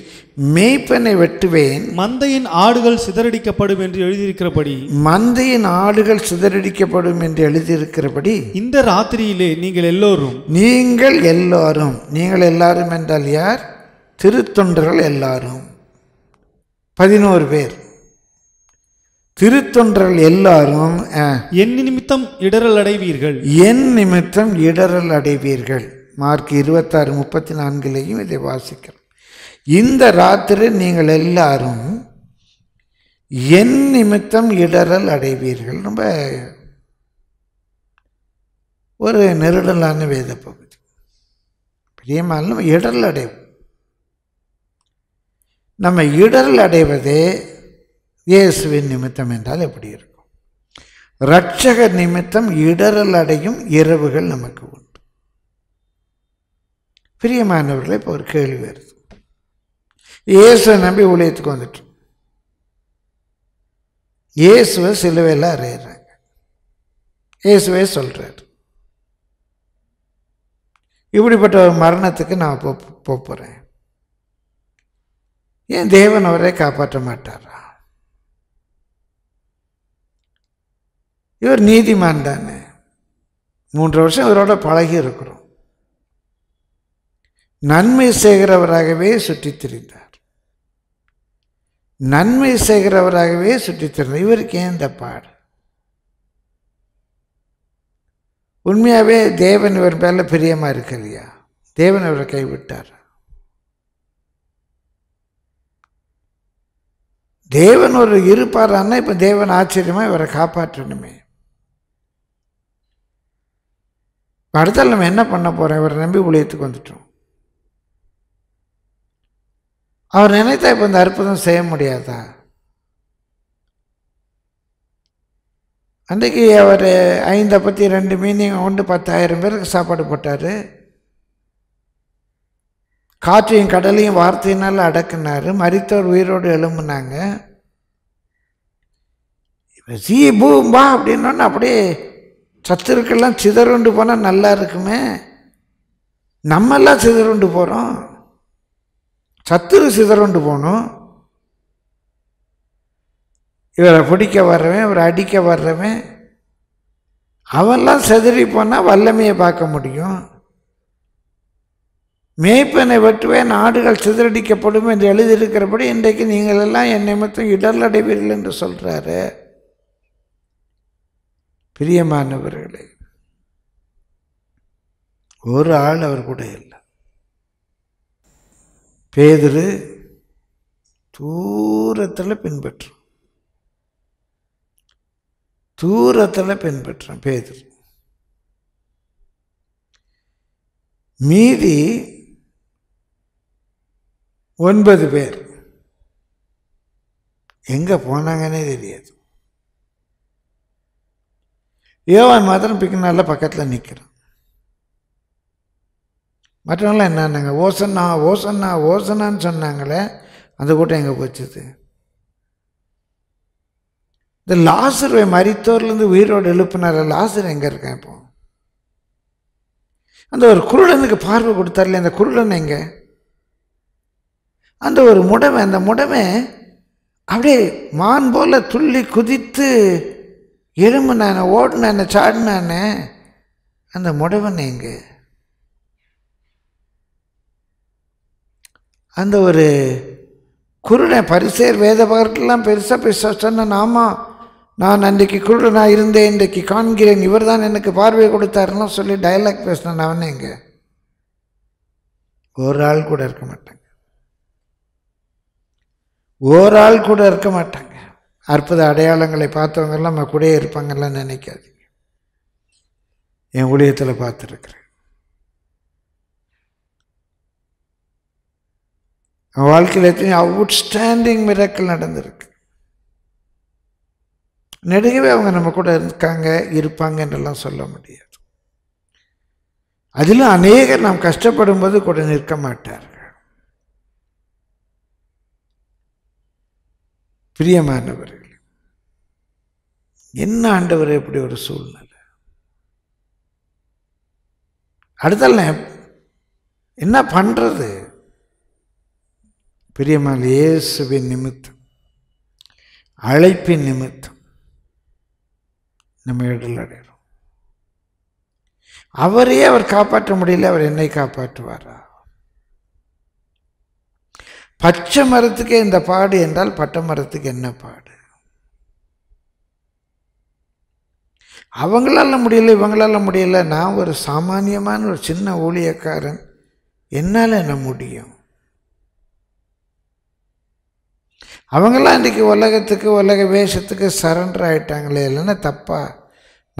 மேய்ப்பனை வெட்டுவேன் மந்தையின் ஆடுகள் சிதறடிக்கப்படும் என்று எழுதியிருக்கிறபடி மந்தையின் ஆடுகள் சிதறடிக்கப்படும் என்று எழுதியிருக்கிறபடி இந்த ராத்திரியிலே நீங்கள் எல்லோரும் நீங்கள் எல்லோரும் நீங்கள் எல்லாரும் என்றால் யார் திருத்தொண்டர்கள் எல்லாரும் பதினோரு பேர் திருத்தொன்றல் எல்லாரும் என் நிமித்தம் இடரல் அடைவீர்கள் என் நிமித்தம் இடரல் அடைவீர்கள் மார்க் இருபத்தாறு முப்பத்தி நான்கிலையும் இதை வாசிக்கிறோம் இந்த ராத்திரி நீங்கள் எல்லாரும் என் நிமித்தம் இடரல் அடைவீர்கள் ரொம்ப ஒரு நெருடலான வேத பகுதி பிரியமான இடரல் அடைவோம் நம்ம இடரல் அடைவதே இயேசுவின் நிமித்தம் என்றால் எப்படி இருக்கும் இரட்சக நிமித்தம் இடரல் அடையும் இரவுகள் நமக்கு உண்டு பிரியமானவர்களை இப்போ ஒரு கேள்வி வருது இயேசுவை நம்பி ஊழியத்துக்கு வந்துட்டு இயேசுவை சிலுவையில் அறையிறாங்க இயேசுவே சொல்கிறார் இப்படிப்பட்ட ஒரு மரணத்துக்கு நான் போ போகிறேன் ஏன் தேவன் அவரை காப்பாற்ற மாட்டாரா இவர் நீதிமான் தானே மூன்று வருஷம் இவரோட பழகி இருக்கிறோம் நன்மை செய்கிறவராகவே சுற்றித் திரிந்தார் நன்மை செய்கிறவராகவே சுற்றித்திருந்தார் இவருக்கு ஏன் இந்த பாடு உண்மையாகவே தேவன் இவர் பேரில் பிரியமாக இருக்கு இல்லையா தேவன் இவரை கைவிட்டார் தேவன் ஒரு இருப்பாரான்னா இப்போ தேவன் ஆச்சரியமாக இவரை காப்பாற்றணுமே அடுத்தால் நம்ம என்ன பண்ண போகிறோம் இவரை நம்பி உலகத்துக்கு வந்துட்டோம் அவர் நினைத்தா இப்போ இந்த அற்புதம் செய்ய முடியாதா அன்றைக்கு அவர் ஐந்தை பற்றி ரெண்டு மீனிங் கொண்டு பத்தாயிரம் பேருக்கு சாப்பாடு போட்டார் காற்றையும் கடலையும் வார்த்தையினால் அடக்குனார் மறித்தோர் உயிரோடு எழும்புனாங்க இப்போ சீ பூம்பா அப்படின்னோன்னு அப்படியே சத்துருக்கெல்லாம் சிதறுண்டு போனால் நல்லா இருக்குமே நம்மெல்லாம் சிதறுண்டு போகிறோம் சத்துரு சிதறண்டு போகணும் இவரை பிடிக்க வர்றவன் இவரை அடிக்க வர்றவன் அவெல்லாம் செதறி போனால் வல்லமையை பார்க்க முடியும் மேய்ப்பனை வெட்டுவேன் நாடுகள் சிதறடிக்கப்படும் என்று எழுதியிருக்கிறபடி இன்றைக்கு நீங்கள் எல்லாம் என்னை மட்டும் இடல் அடைவீர்கள் என்று சொல்கிறாரு பிரியமானவர்களே ஒரு ஆள் அவர் கூட இல்லை பேதிரு தூரத்தில் பின்பற்றும் தூரத்தில் பின்பற்றும் பேதிரு மீதி ஒன்பது பேர் எங்கே போனாங்கன்னே தெரியாது யோவான் மாத்திரம் பிக்கினால பக்கத்தில் நிற்கிறான் மற்றவங்களாம் என்னன்னாங்க ஓசன்னா ஓசன்னா ஓசனான்னு சொன்னாங்களே அந்த கூட்டம் எங்கே போச்சுது இந்த லாசருவை மறித்தோர்லேருந்து உயிரோடு எழுப்பினார் லாசர் எங்கே இருக்கேன் இப்போ அந்த ஒரு குருடனுக்கு பார்வை கொடுத்தார்ல அந்த குருடன் எங்கே அந்த ஒரு முடமை அந்த முடமை அப்படியே மான் போல் துள்ளி குதித்து எலும்பு நான் ஓடினானே சாடினானே அந்த முடவன் எங்கே அந்த ஒரு குருடன் பரிசேர் வேத பெருசாக பெருசாக சொன்ன நாம நான் அன்றைக்கு குருடனாக இருந்தேன் இன்றைக்கு காண்கிறேன் இவர் தான் எனக்கு பார்வையை கொடுத்தாருன்னு சொல்லி டைலாக் பேசினேன் அவனே இங்கே ஒரு ஆள் கூட இருக்க மாட்டாங்க ஒரு ஆள் கூட இருக்க மாட்டாங்க அற்புத அடையாளங்களை பார்த்தவங்கெல்லாம் நம்ம கூட இருப்பாங்கலாம் நினைக்காதீங்க என் ஊழியத்தில் பார்த்துருக்குறேன் அவன் வாழ்க்கையில் எத்தனையோ அவுட் ஸ்டாண்டிங் மிரக்கல் நடந்திருக்கு நெடுகவே அவங்க நம்ம கூட இருக்காங்க இருப்பாங்க என்றெல்லாம் சொல்ல முடியாது அதிலும் அநேகர் நாம் கஷ்டப்படும் போது கூட நிற்க மாட்டார்கள் பிரியமானவர்கள் என்ன ஆண்டவர் எப்படி ஒரு சூழ்நிலை அடுத்தெல்லாம் என்ன பண்ணுறது பிரியமான இயேசுவின் நிமித்தம் அழைப்பின் நிமித்தம் நம்ம இடல் அடைகிறோம் அவரையே அவர் காப்பாற்ற முடியல அவர் என்னை காப்பாற்றுவாரா பச்சை மரத்துக்கு இந்த பாடு என்றால் பட்டை மரத்துக்கு என்ன பாடு அவங்களால முடியல இவங்களால முடியல நான் ஒரு சாமானியமான ஒரு சின்ன ஊழியக்காரன் என்னால் என்ன முடியும் அவங்களாம் இன்றைக்கி உலகத்துக்கு உலக வேஷத்துக்கு சரண்டர் ஆகிட்டாங்களே இல்லைன்னா தப்பா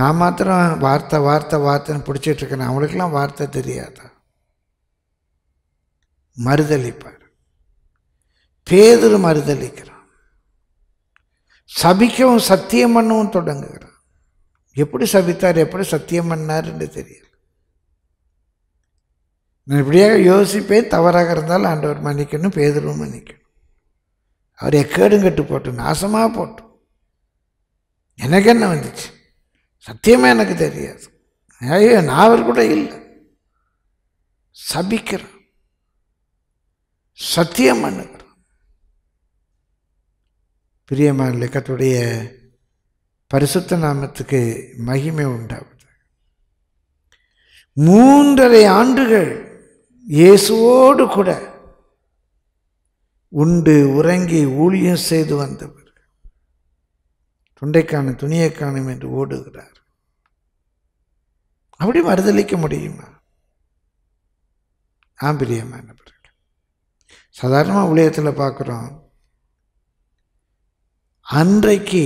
நான் மாத்திரம் வார்த்தை வார்த்தை வார்த்தைன்னு பிடிச்சிட்ருக்கேன் அவங்களுக்கெல்லாம் வார்த்தை தெரியாதா மறுதளிப்பார் பேதர் மறுதளிக்கிறான் சபிக்கவும் சத்தியம் பண்ணவும் தொடங்குகிறான் எப்படி சபித்தார் எப்படி சத்தியம் பண்ணார்ன்னு தெரியல நான் இப்படியாக யோசிப்பேன் தவறாக இருந்தால் ஆண்டவர் மன்னிக்கணும் பேதரும் மன்னிக்கணும் அவரை கேடுங்கட்டு போட்டு நாசமாக போட்டு எனக்கு என்ன வந்துச்சு சத்தியமாக எனக்கு தெரியாது ஐயோ நாவல் கூட இல்லை சபிக்கிறோம் சத்தியம் பண்ணுகிறோம் பிரியமாக லக்கத்துடைய பரிசுத்த நாமத்துக்கு மகிமை உண்டாகுது மூன்றரை ஆண்டுகள் இயேசுவோடு கூட உண்டு உறங்கி ஊழியம் செய்து வந்தவர் தொண்டைக்கான துணியை காணும் என்று ஓடுகிறார் அப்படி மறுதளிக்க முடியுமா ஆம் பிரியமானவர் சாதாரணமாக உலகத்தில் பார்க்குறோம் அன்றைக்கு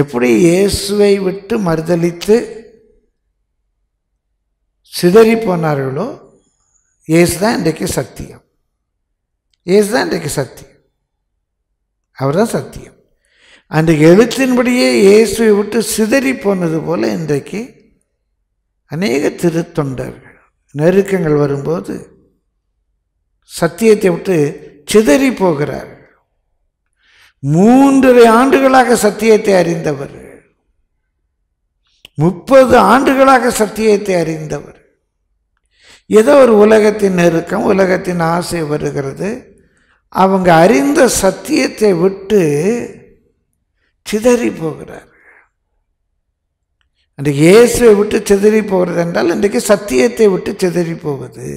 எப்படி இயேசுவை விட்டு மறுதளித்து சிதறி போனார்களோ இயேசு தான் இன்றைக்கு சத்தியம் இயேசு தான் இன்றைக்கு சத்தியம் அவர் தான் சத்தியம் அன்றைக்கு எழுத்தின்படியே இயேசுவை விட்டு சிதறி போனது போல் இன்றைக்கு அநேக திருத்தொண்டர்கள் நெருக்கங்கள் வரும்போது சத்தியத்தை விட்டு சிதறி போகிறார்கள் மூன்றரை ஆண்டுகளாக சத்தியத்தை அறிந்தவர்கள் முப்பது ஆண்டுகளாக சத்தியத்தை அறிந்தவர் ஏதோ ஒரு உலகத்தின் நெருக்கம் உலகத்தின் ஆசை வருகிறது அவங்க அறிந்த சத்தியத்தை விட்டு சிதறி போகிறார் இன்றைக்கு இயேசுவை விட்டு சிதறி போகிறது என்றால் இன்றைக்கு சத்தியத்தை விட்டு சிதறி போவது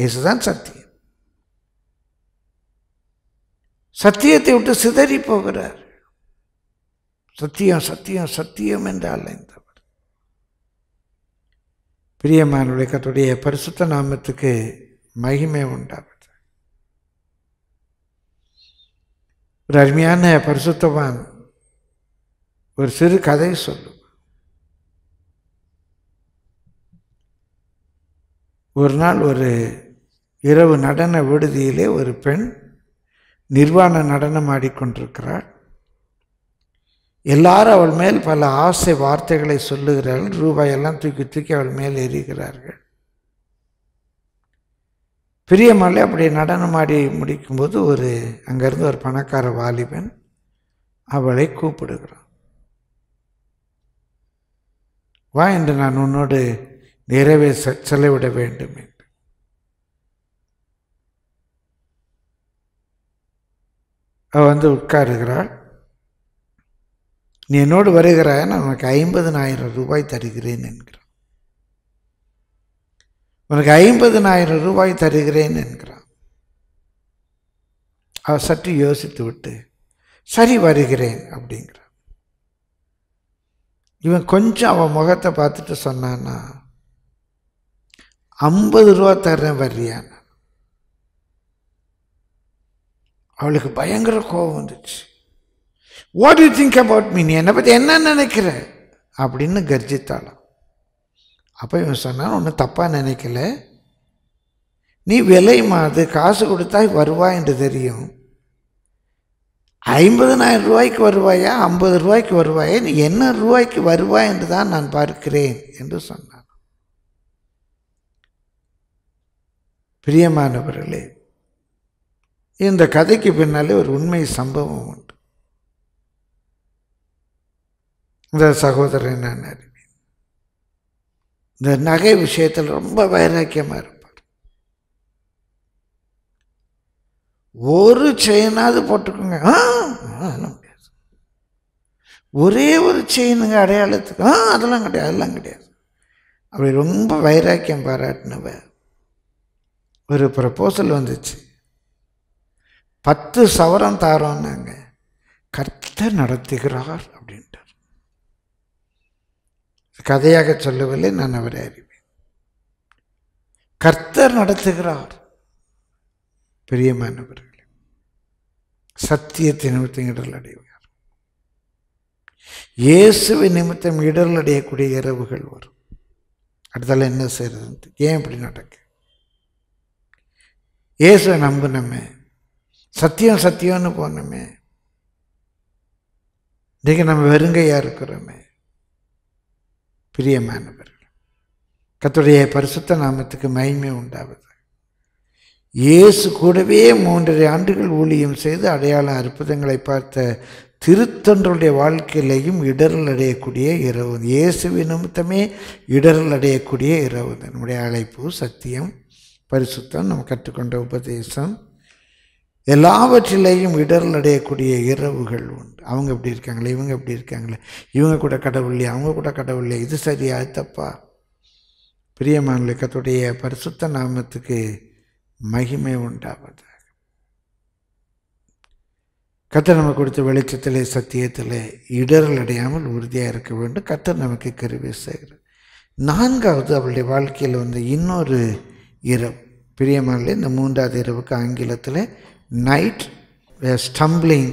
இயேசுதான் சத்தியம் சத்தியத்தை விட்டு சிதறி போகிறார் சத்தியம் சத்தியம் சத்தியம் என்றால் இந்த பிரியமானுடைய கத்துடைய பரிசுத்த நாமத்துக்கு மகிமை உண்டாகும் ஒரு அருமையான பரிசுத்தவான் ஒரு சிறு கதை சொல்லும் ஒரு நாள் ஒரு இரவு நடன விடுதியிலே ஒரு பெண் நிர்வாண நடனம் ஆடிக்கொண்டிருக்கிறாள் எல்லாரும் அவள் மேல் பல ஆசை வார்த்தைகளை சொல்லுகிறார்கள் ரூபாயெல்லாம் தூக்கி தூக்கி அவள் மேல் எறிகிறார்கள் பிரியமலை அப்படி நடனமாடி முடிக்கும்போது ஒரு அங்கேருந்து ஒரு பணக்கார வாலிபன் அவளை கூப்பிடுகிறான் வா என்று நான் உன்னோடு நிறைவே செலவிட வேண்டும் என்று அவள் வந்து உட்காருகிறாள் நீ என்னோடு வருகிறாய் நான் உனக்கு ஐம்பதனாயிரம் ரூபாய் தருகிறேன் என்கிறான் உனக்கு ஐம்பதுனாயிரம் ரூபாய் தருகிறேன் என்கிறான் அவர் சற்று யோசித்து விட்டு சரி வருகிறேன் அப்படிங்கிறான் இவன் கொஞ்சம் அவன் முகத்தை பார்த்துட்டு சொன்னான்னா ஐம்பது ரூபா தர்றேன் வர்றியான் அவளுக்கு பயங்கர கோபம் வந்துச்சு what you think about me நீ என்னை பற்றி என்ன நினைக்கிற அப்படின்னு கர்ஜித்தாளம் அப்போ இவன் சொன்னான் ஒன்றும் தப்பாக நினைக்கல நீ விலை மாது காசு கொடுத்தா வருவா என்று தெரியும் ஐம்பதனாயிரம் ரூபாய்க்கு வருவாயா ஐம்பது ரூபாய்க்கு வருவாயா நீ என்ன ரூபாய்க்கு வருவா என்று தான் நான் பார்க்கிறேன் என்று சொன்னான் பிரியமானவர்களே இந்த கதைக்கு பின்னாலே ஒரு உண்மை சம்பவம் உண்டு இந்த சகோதரன் என்னன்னாரு இந்த நகை விஷயத்தில் ரொம்ப வைராக்கியமாக இருப்பார் ஒரு செயினாவது போட்டுக்கோங்க ஒரே ஒரு செயினுங்க அடையாளத்துக்கு ஆ அதெல்லாம் கிடையாது அதெல்லாம் கிடையாது அப்படி ரொம்ப வைராக்கியம் பாராட்டினவ ஒரு ப்ரப்போசல் வந்துச்சு பத்து சவரம் தாரோன்னாங்க கர்த்தர் நடத்துகிறார் அப்படின்னு கதையாக சொல்லவில்லை நான் அவரை அறிவேன் கர்த்தர் நடத்துகிறார் பிரியமானவர்களே சத்தியத்தை நிமித்தம் இடர்கள் அடைவார் இயேசுவை நிமித்தம் இடர்கள் அடையக்கூடிய இரவுகள் வரும் அடுத்தால என்ன செய்யறது ஏன் இப்படி நடக்கு இயேசுவை நம்பினமே சத்தியம் சத்தியம்னு போனோமே இன்றைக்கு நம்ம வெறுங்கையாக இருக்கிறோமே பிரியமானவர் கத்துடைய பரிசுத்த நாமத்துக்கு மகிமை உண்டாவது இயேசு கூடவே மூன்றரை ஆண்டுகள் ஊழியம் செய்து அடையாள அற்புதங்களை பார்த்த திருத்தொன்றுடைய வாழ்க்கையிலையும் இடரல் அடையக்கூடிய இரவு இயேசுவி நிமித்தமே இடரல் அடையக்கூடிய இரவு நம்முடைய அழைப்பு சத்தியம் பரிசுத்தம் நம்ம கற்றுக்கொண்ட உபதேசம் எல்லாவற்றிலேயும் இடரல் அடையக்கூடிய இரவுகள் உண்டு அவங்க எப்படி இருக்காங்களே இவங்க எப்படி இருக்காங்களே இவங்க கூட கடவுள்லையே அவங்க கூட கடவுள்லையே இது சரியா தப்பா பிரியமான கத்துடைய பரிசுத்த நாமத்துக்கு மகிமை உண்டாவது கத்தர் நமக்கு கொடுத்த வெளிச்சத்தில் சத்தியத்தில் இடர்கள் அடையாமல் உறுதியாக இருக்க வேண்டும் கத்தர் நமக்கு கருவி செய்கிறார் நான்காவது அவளுடைய வாழ்க்கையில் வந்து இன்னொரு இரவு பிரியமான இந்த மூன்றாவது இரவுக்கு ஆங்கிலத்தில் night where stumbling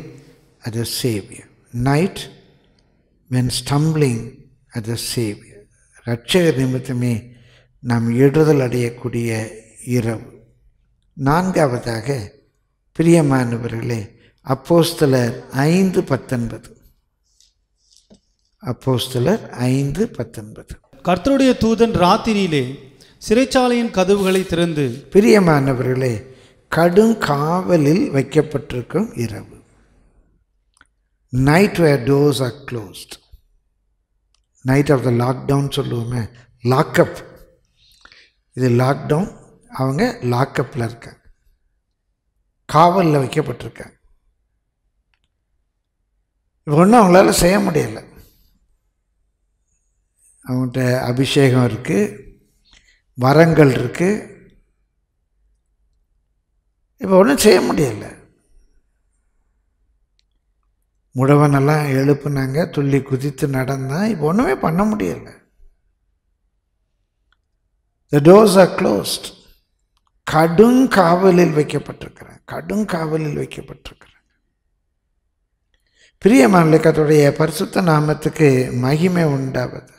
at the Savior. Night when stumbling at the Savior. ரட்சகர் நிமித்தமே நாம் இடுதல் அடையக்கூடிய இரவு நான்காவதாக பிரியமானவர்களே அப்போஸ்தலர் ஐந்து பத்தொன்பது அப்போஸ்தலர் ஐந்து பத்தொன்பது கர்த்தருடைய தூதன் ராத்திரியிலே சிறைச்சாலையின் கதவுகளை திறந்து பிரியமானவர்களே கடும் காவலில் வைக்கப்பட்டிருக்கும் இரவு night where doors are closed night of the lockdown சொல்லுவோமே லாக்அப் இது லாக்டவுன் அவங்க லாக்அப்பில் இருக்காங்க காவலில் வைக்கப்பட்டிருக்காங்க இப்போ ஒன்றும் அவங்களால செய்ய முடியலை அவங்கள்ட்ட அபிஷேகம் இருக்குது வரங்கள் இருக்குது இப்போ ஒன்றும் செய்ய முடியலை நல்லா எழுப்புனாங்க துள்ளி குதித்து நடந்தான் இப்போ ஒன்றுமே பண்ண முடியலை த டோர்ஸ் ஆர் க்ளோஸ்ட் கடும் காவலில் வைக்கப்பட்டிருக்கிறேன் கடும் காவலில் வைக்கப்பட்டிருக்கிறேன் பிரிய மாநிலத்துடைய பரிசுத்த நாமத்துக்கு மகிமை உண்டாவது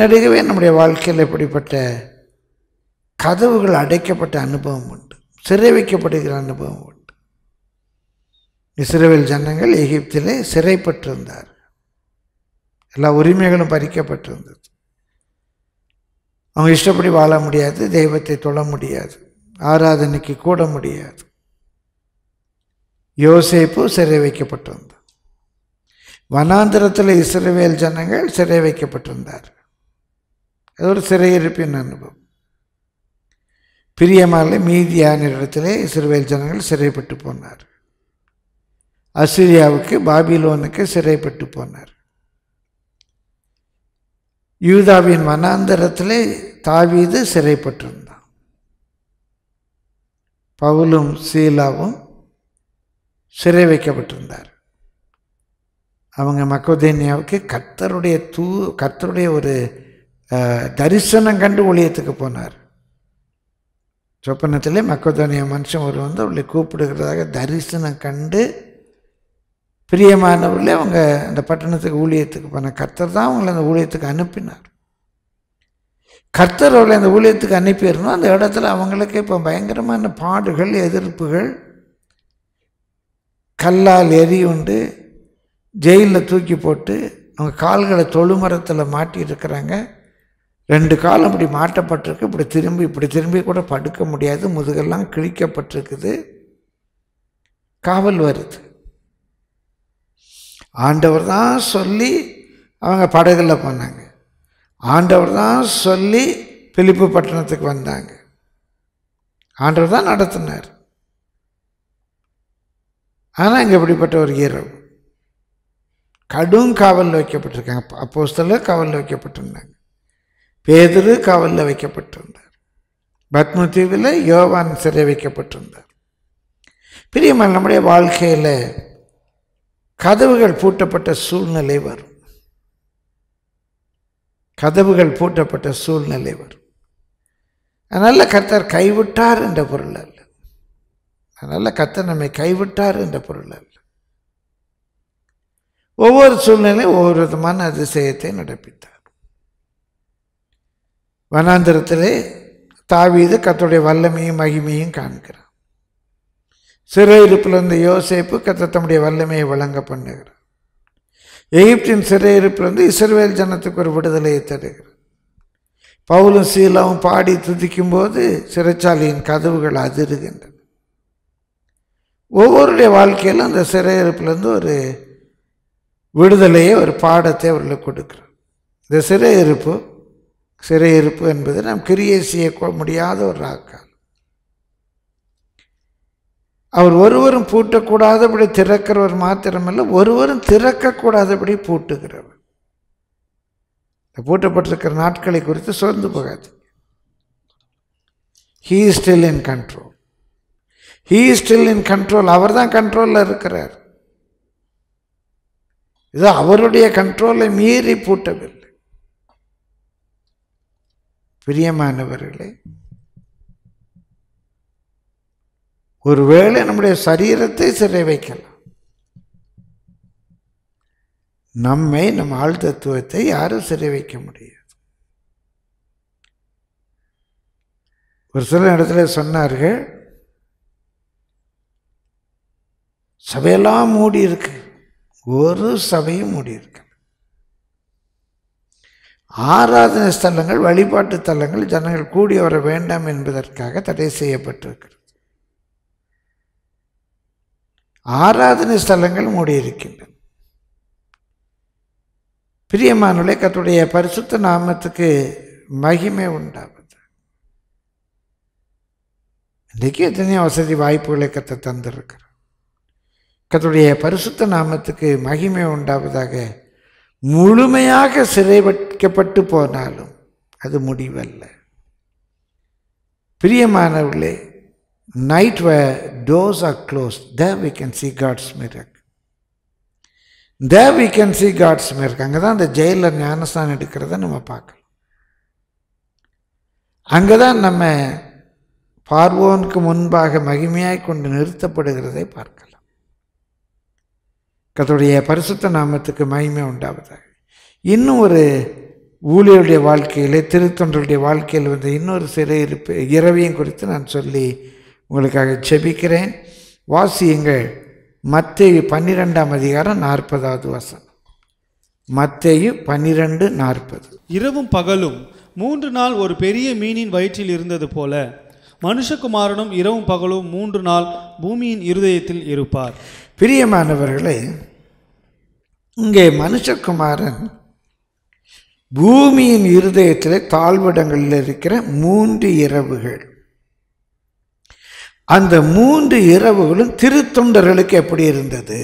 நடுகவே நம்முடைய வாழ்க்கையில் இப்படிப்பட்ட கதவுகள் அடைக்கப்பட்ட அனுபவம் உண்டு சிறை வைக்கப்படுகிற அனுபவம் உண்டு இஸ்ரேவேல் ஜனங்கள் எகிப்திலே சிறைப்பட்டிருந்தார் எல்லா உரிமைகளும் பறிக்கப்பட்டிருந்தது அவங்க இஷ்டப்படி வாழ முடியாது தெய்வத்தை தொழ முடியாது ஆராதனைக்கு கூட முடியாது யோசேப்பு சிறை வைக்கப்பட்டிருந்தது வனாந்திரத்தில் இஸ்ரேல் ஜனங்கள் சிறை வைக்கப்பட்டிருந்தார் அது ஒரு சிறையிருப்பின் அனுபவம் பிரியமால மீதியான இடத்திலே இஸ்ரேல் ஜனங்கள் சிறைப்பட்டு போனார் அசிரியாவுக்கு பாபிலோனுக்கு சிறைப்பட்டு போனார் யூதாவின் மனாந்தரத்தில் தாவீது சிறைப்பட்டிருந்தான் பவுலும் சீலாவும் சிறை வைக்கப்பட்டிருந்தார் அவங்க மக்கோதேனியாவுக்கு கர்த்தருடைய தூ கர்த்தருடைய ஒரு தரிசனம் கண்டு ஒழியத்துக்கு போனார் சொப்பனத்திலே மக்கதோனிய மனுஷன் ஒரு வந்து அவளை கூப்பிடுகிறதாக தரிசனம் கண்டு பிரியமானவர்களே அவங்க அந்த பட்டணத்துக்கு ஊழியத்துக்கு போன கர்த்தர் தான் அவங்களை அந்த ஊழியத்துக்கு அனுப்பினார் கர்த்தர் அவளை அந்த ஊழியத்துக்கு அனுப்பியிருந்தோம் அந்த இடத்துல அவங்களுக்கு இப்போ பயங்கரமான பாடுகள் எதிர்ப்புகள் கல்லால் எரி உண்டு ஜெயிலில் தூக்கி போட்டு அவங்க கால்களை தொழுமரத்தில் மாட்டி இருக்கிறாங்க ரெண்டு காலம் இப்படி மாட்டப்பட்டிருக்கு இப்படி திரும்பி இப்படி திரும்பி கூட படுக்க முடியாது முதுகெல்லாம் கிழிக்கப்பட்டிருக்குது காவல் வருது ஆண்டவர் தான் சொல்லி அவங்க படகுல போனாங்க ஆண்டவர் தான் சொல்லி பிலிப்பு பட்டணத்துக்கு வந்தாங்க ஆண்டவர் தான் நடத்தினார் ஆனால் இங்கே இப்படிப்பட்ட ஒரு இரவு கடும் காவலில் வைக்கப்பட்டிருக்காங்க அப்போ சில காவலில் வைக்கப்பட்டிருந்தாங்க பேதரு காவலில் வைக்கப்பட்டிருந்தார் பத்மதீவில் யோவான் சிறை வைக்கப்பட்டிருந்தார் பிரியமா நம்முடைய வாழ்க்கையில் கதவுகள் பூட்டப்பட்ட சூழ்நிலை வரும் கதவுகள் பூட்டப்பட்ட சூழ்நிலை வரும் அதனால் கர்த்தர் கைவிட்டார் என்ற பொருள் அல்ல அதனால் கர்த்தர் நம்மை கைவிட்டார் என்ற பொருள் அல்ல ஒவ்வொரு சூழ்நிலையும் ஒவ்வொரு விதமான அதிசயத்தை நடப்பித்தார் வனாந்திரத்தில் தாவீது கத்தோடைய வல்லமையும் மகிமையும் காண்கிறார் சிறையிருப்பில் இருப்பிலிருந்து யோசேப்பு கத்த தம்முடைய வல்லமையை வழங்க பண்ணுகிறார் எகிப்தின் சிறையிருப்பிலிருந்து இஸ்ரேல் ஜனத்துக்கு ஒரு விடுதலையை தருகிறார் பவுலும் சீலாவும் பாடி துதிக்கும் போது சிறைச்சாலையின் கதவுகள் அதிருகின்றன ஒவ்வொருடைய வாழ்க்கையிலும் அந்த சிறையிருப்பிலேருந்து ஒரு விடுதலையை ஒரு பாடத்தை அவர்களுக்கு கொடுக்குறார் இந்த சிறையிருப்பு சிறையிருப்பு என்பது நாம் கிரியை செய்ய முடியாத ஒரு ராக்கால் அவர் ஒருவரும் பூட்டக்கூடாதபடி திறக்கிறவர் மாத்திரமல்ல ஒருவரும் திறக்கக்கூடாதபடி பூட்டுகிறவர் பூட்டப்பட்டிருக்கிற நாட்களை குறித்து சோர்ந்து போகாது he still in control he still in control அவர் தான் கண்ட்ரோலில் இருக்கிறார் இது அவருடைய கண்ட்ரோலை மீறி பூட்டவில்லை பிரியமானவர்களே ஒருவேளை நம்முடைய சரீரத்தை சிறை வைக்கலாம் நம்மை நம் ஆள் தத்துவத்தை யாரும் சிறை வைக்க முடியாது ஒரு சில இடத்துல சொன்னார்கள் சபையெல்லாம் மூடி இருக்கு ஒரு சபையும் மூடி இருக்கு ஆராதனை ஸ்தலங்கள் வழிபாட்டு தலங்கள் ஜனங்கள் கூடி வர வேண்டாம் என்பதற்காக தடை செய்யப்பட்டிருக்கிறது ஆராதனை ஸ்தலங்கள் மூடியிருக்கின்றன பிரியமானுலே கத்துடைய பரிசுத்த நாமத்துக்கு மகிமை உண்டாகுது இன்றைக்கு எத்தனையோ வசதி வாய்ப்புகளை கத்த தந்திருக்கிறார் கத்துடைய பரிசுத்த நாமத்துக்கு மகிமை உண்டாவதாக முழுமையாக சிறைப்பட்டு வைக்கப்பட்டு போனாலும் அது முடிவல்ல பிரியமானவர்களே night when doors are close then we can see God's miracle then we can see God's miracle அங்கே தான் அந்த ஜெயிலில் ஞானஸ்தான் எடுக்கிறத நம்ம பார்க்கலாம் அங்கே தான் நம்ம பார்வோனுக்கு முன்பாக மகிமையாய் கொண்டு நிறுத்தப்படுகிறதை பார்க்கலாம் கத்துடைய பரிசுத்த நாமத்துக்கு மகிமை உண்டாவதாக இன்னும் ஒரு ஊழியருடைய வாழ்க்கையிலே திருத்தொண்டருடைய வாழ்க்கையில் வந்த இன்னொரு சிறை இருப்பு இரவியும் குறித்து நான் சொல்லி உங்களுக்காக செபிக்கிறேன் வாசியுங்கள் மத்தேயு பன்னிரெண்டாம் அதிகாரம் நாற்பதாவது வசனம் மத்தேயு பன்னிரெண்டு நாற்பது இரவும் பகலும் மூன்று நாள் ஒரு பெரிய மீனின் வயிற்றில் இருந்தது போல மனுஷகுமாரனும் இரவும் பகலும் மூன்று நாள் பூமியின் இருதயத்தில் இருப்பார் பிரியமானவர்களே இங்கே மனுஷகுமாரன் பூமியின் இருதயத்தில் தாழ்விடங்களில் இருக்கிற மூன்று இரவுகள் அந்த மூன்று இரவுகளும் திருத்தொண்டர்களுக்கு எப்படி இருந்தது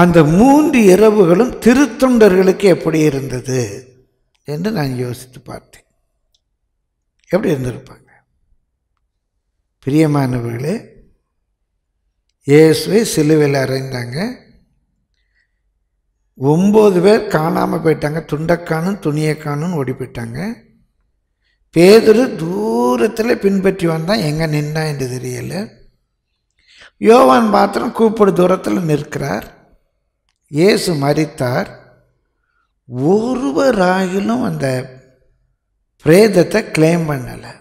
அந்த மூன்று இரவுகளும் திருத்தொண்டர்களுக்கு எப்படி இருந்தது என்று நான் யோசித்து பார்த்தேன் எப்படி இருந்திருப்பாங்க பிரியமானவர்களே இயேசுவை சிலுவையில் அறைந்தாங்க ஒம்பது பேர் காணாமல் போயிட்டாங்க துண்டக்கானும் துணியக்கானும் ஓடி போயிட்டாங்க பேதரு தூரத்தில் பின்பற்றி வந்தால் எங்கே நின்னா என்று தெரியலை யோவான் பாத்திரம் கூப்பிடு தூரத்தில் நிற்கிறார் இயேசு மறித்தார் ஒருவராகிலும் அந்த பிரேதத்தை கிளைம் பண்ணலை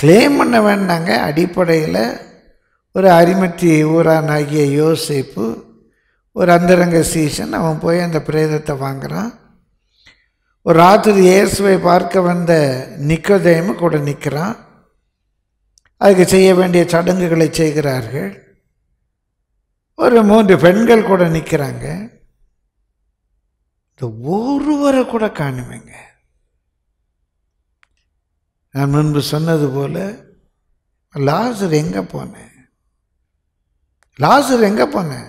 கிளைம் பண்ண வேண்டாங்க அடிப்படையில் ஒரு அரிமத்தி ஊரானாகிய யோசிப்பு ஒரு அந்தரங்க சீசன் அவன் போய் அந்த பிரேதத்தை வாங்குகிறான் ஒரு ராத்திரி இயேசுவை பார்க்க வந்த நிக்கதேமும் கூட நிற்கிறான் அதுக்கு செய்ய வேண்டிய சடங்குகளை செய்கிறார்கள் ஒரு மூன்று பெண்கள் கூட நிற்கிறாங்க இந்த ஒருவரை கூட காணுமேங்க நான் முன்பு சொன்னது போல் லாசர் எங்கே போனேன் லாசர் எங்கே போனேன்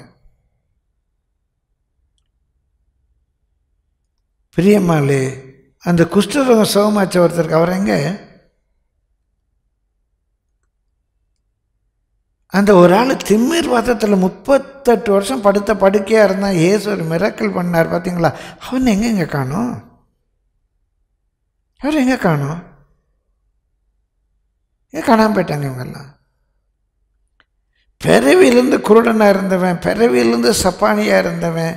பிரியம்மாளே அந்த குஷ்டரோக சோகமாச்ச ஒருத்தருக்கு அவர் எங்கே அந்த ஒரு ஆள் திம்மிர் வாதத்தில் முப்பத்தெட்டு வருஷம் படுத்த படுக்கையாக இருந்தால் ஏசு ஒரு மிரக்கல் பண்ணார் பார்த்தீங்களா அவன் எங்கே எங்கே காணும் அவர் எங்கே காணும் ஏன் காணாமல் போயிட்டாங்க இவங்கெல்லாம் பிறவியிலேருந்து குருடனாக இருந்தவன் பிறவியிலேருந்து சப்பானியாக இருந்தவன்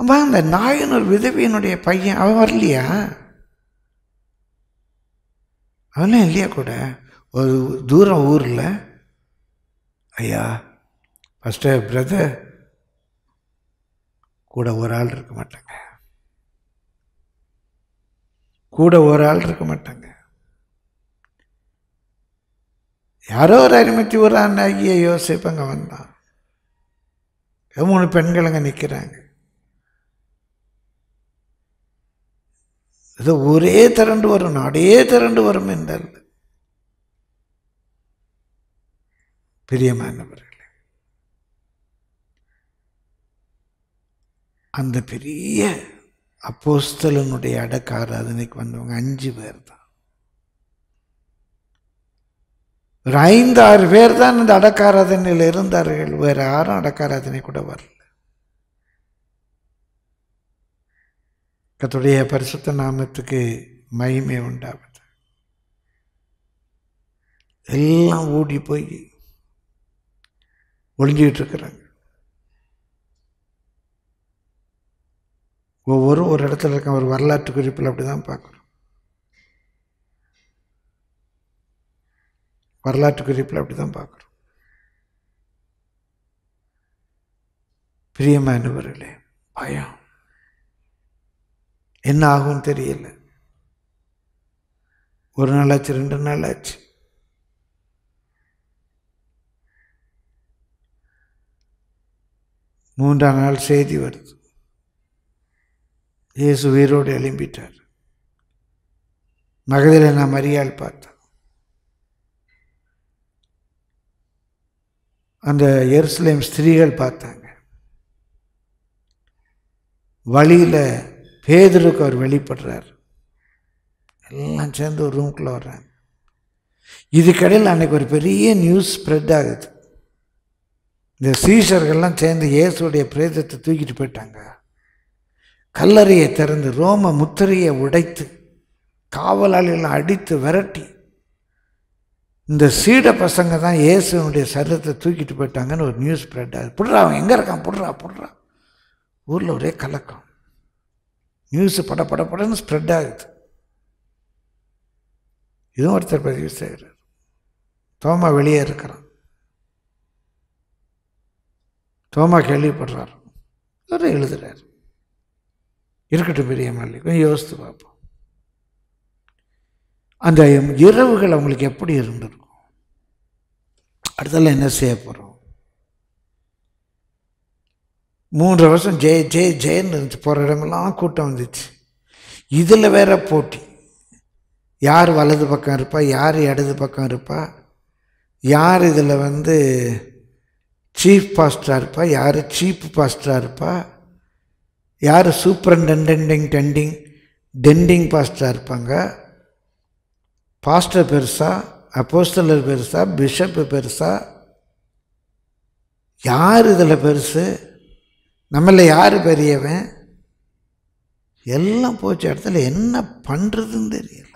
அப்போ அந்த நாயனூர் விதவியினுடைய பையன் அவன் வரலையா அவனும் இல்லையா கூட ஒரு தூரம் ஊரில் ஐயா ஃபஸ்ட்டு பிரதர் கூட ஒரு ஆள் இருக்க மாட்டாங்க கூட ஒரு ஆள் இருக்க மாட்டாங்க யாரோ ஒரு அருமத்தி ஒரு ஆண்டாகிய ஐயா யோசிப்பாங்க வந்தான் மூணு பெண்கள் அங்கே நிற்கிறாங்க இது ஒரே திரண்டு வரும் நாடே திரண்டு வரும் എൻ്റെ பிரியமானவர்களே அந்த பெரிய அப்போஸ்தலனுடைய அடக்க ஆராதனைக்கு வந்தவங்க அஞ்சு பேர் தான் ஒரு ஐந்து ஆறு பேர் தான் இந்த அடக்காராதனையில் இருந்தார்கள் வேறு யாரும் அடக்காராதனை கூட வரல கத்துடைய பரிசுத்த நாமத்துக்கு மகிமை உண்டாகுது எல்லாம் ஓடி போய் ஒளிஞ்சிக்கிட்டு இருக்கிறாங்க ஒவ்வொரு ஒரு இடத்துல இருக்க ஒரு வரலாற்று குறிப்பில் அப்படி தான் பார்க்குறோம் வரலாற்று குறிப்பில் அப்படி தான் பார்க்குறோம் பிரியமானவர்களே பயம் என்ன ஆகும் தெரியல ஒரு நாள் ஆச்சு ரெண்டு நாள் ஆச்சு மூன்றாம் நாள் செய்தி வருது இயேசு உயிரோடு எழும்பிட்டார் மகதில நான் மரியாள் பார்த்தேன் அந்த எருசலேம் ஸ்திரீகள் பார்த்தாங்க வழியில் பேதருக்கு அவர் வெளிப்படுறார் எல்லாம் சேர்ந்து ஒரு ரூம்குள்ளே வர்றாங்க இதுக்கடையில் அன்றைக்கி ஒரு பெரிய நியூஸ் ஸ்ப்ரெட் ஆகுது இந்த சீஷர்கள்லாம் சேர்ந்து இயேசுடைய பிரேதத்தை தூக்கிட்டு போயிட்டாங்க கல்லறையை திறந்து ரோம முத்திரையை உடைத்து காவலாளிகளை அடித்து விரட்டி இந்த சீட பசங்க தான் இயேசுனுடைய சரீரத்தை தூக்கிட்டு போயிட்டாங்கன்னு ஒரு நியூஸ் ஸ்ப்ரெட் ஆகுது புடுறா அவன் எங்கே இருக்கான் புடுறா புடுறா ஊரில் ஒரே கலக்கம் நியூஸு பட பட படன்னு ஸ்ப்ரெட் ஆகுது இதுவும் ஒருத்தர் பதிவு செய்கிறார் தோமா வெளியே இருக்கிறான் தோமா கேள்விப்படுறார் இவரை எழுதுகிறார் இருக்கட்டும் பெரிய மல்லி கொஞ்சம் யோசித்து பார்ப்போம் அந்த இரவுகள் அவங்களுக்கு எப்படி இருந்திருக்கும் அடுத்தால என்ன செய்ய போகிறோம் மூன்று வருஷம் ஜெய ஜெய ஜெயன்னு இருந்துச்சு போகிற இடமெல்லாம் கூட்டம் வந்துச்சு இதில் வேற போட்டி யார் வலது பக்கம் இருப்பா யார் இடது பக்கம் இருப்பா யார் இதில் வந்து சீஃப் பாஸ்டராக இருப்பா யார் சீப் பாஸ்டராக இருப்பா யார் சூப்பரண்டெண்டிங் டெண்டிங் டெண்டிங் பாஸ்டராக இருப்பாங்க பாஸ்டர் பெருசாக அப்போஸ்டலர் பெருசாக பிஷப்பு பெருசாக யார் இதில் பெருசு நம்மள யார் பெரியவன் எல்லாம் போச்ச இடத்துல என்ன பண்ணுறதுன்னு தெரியல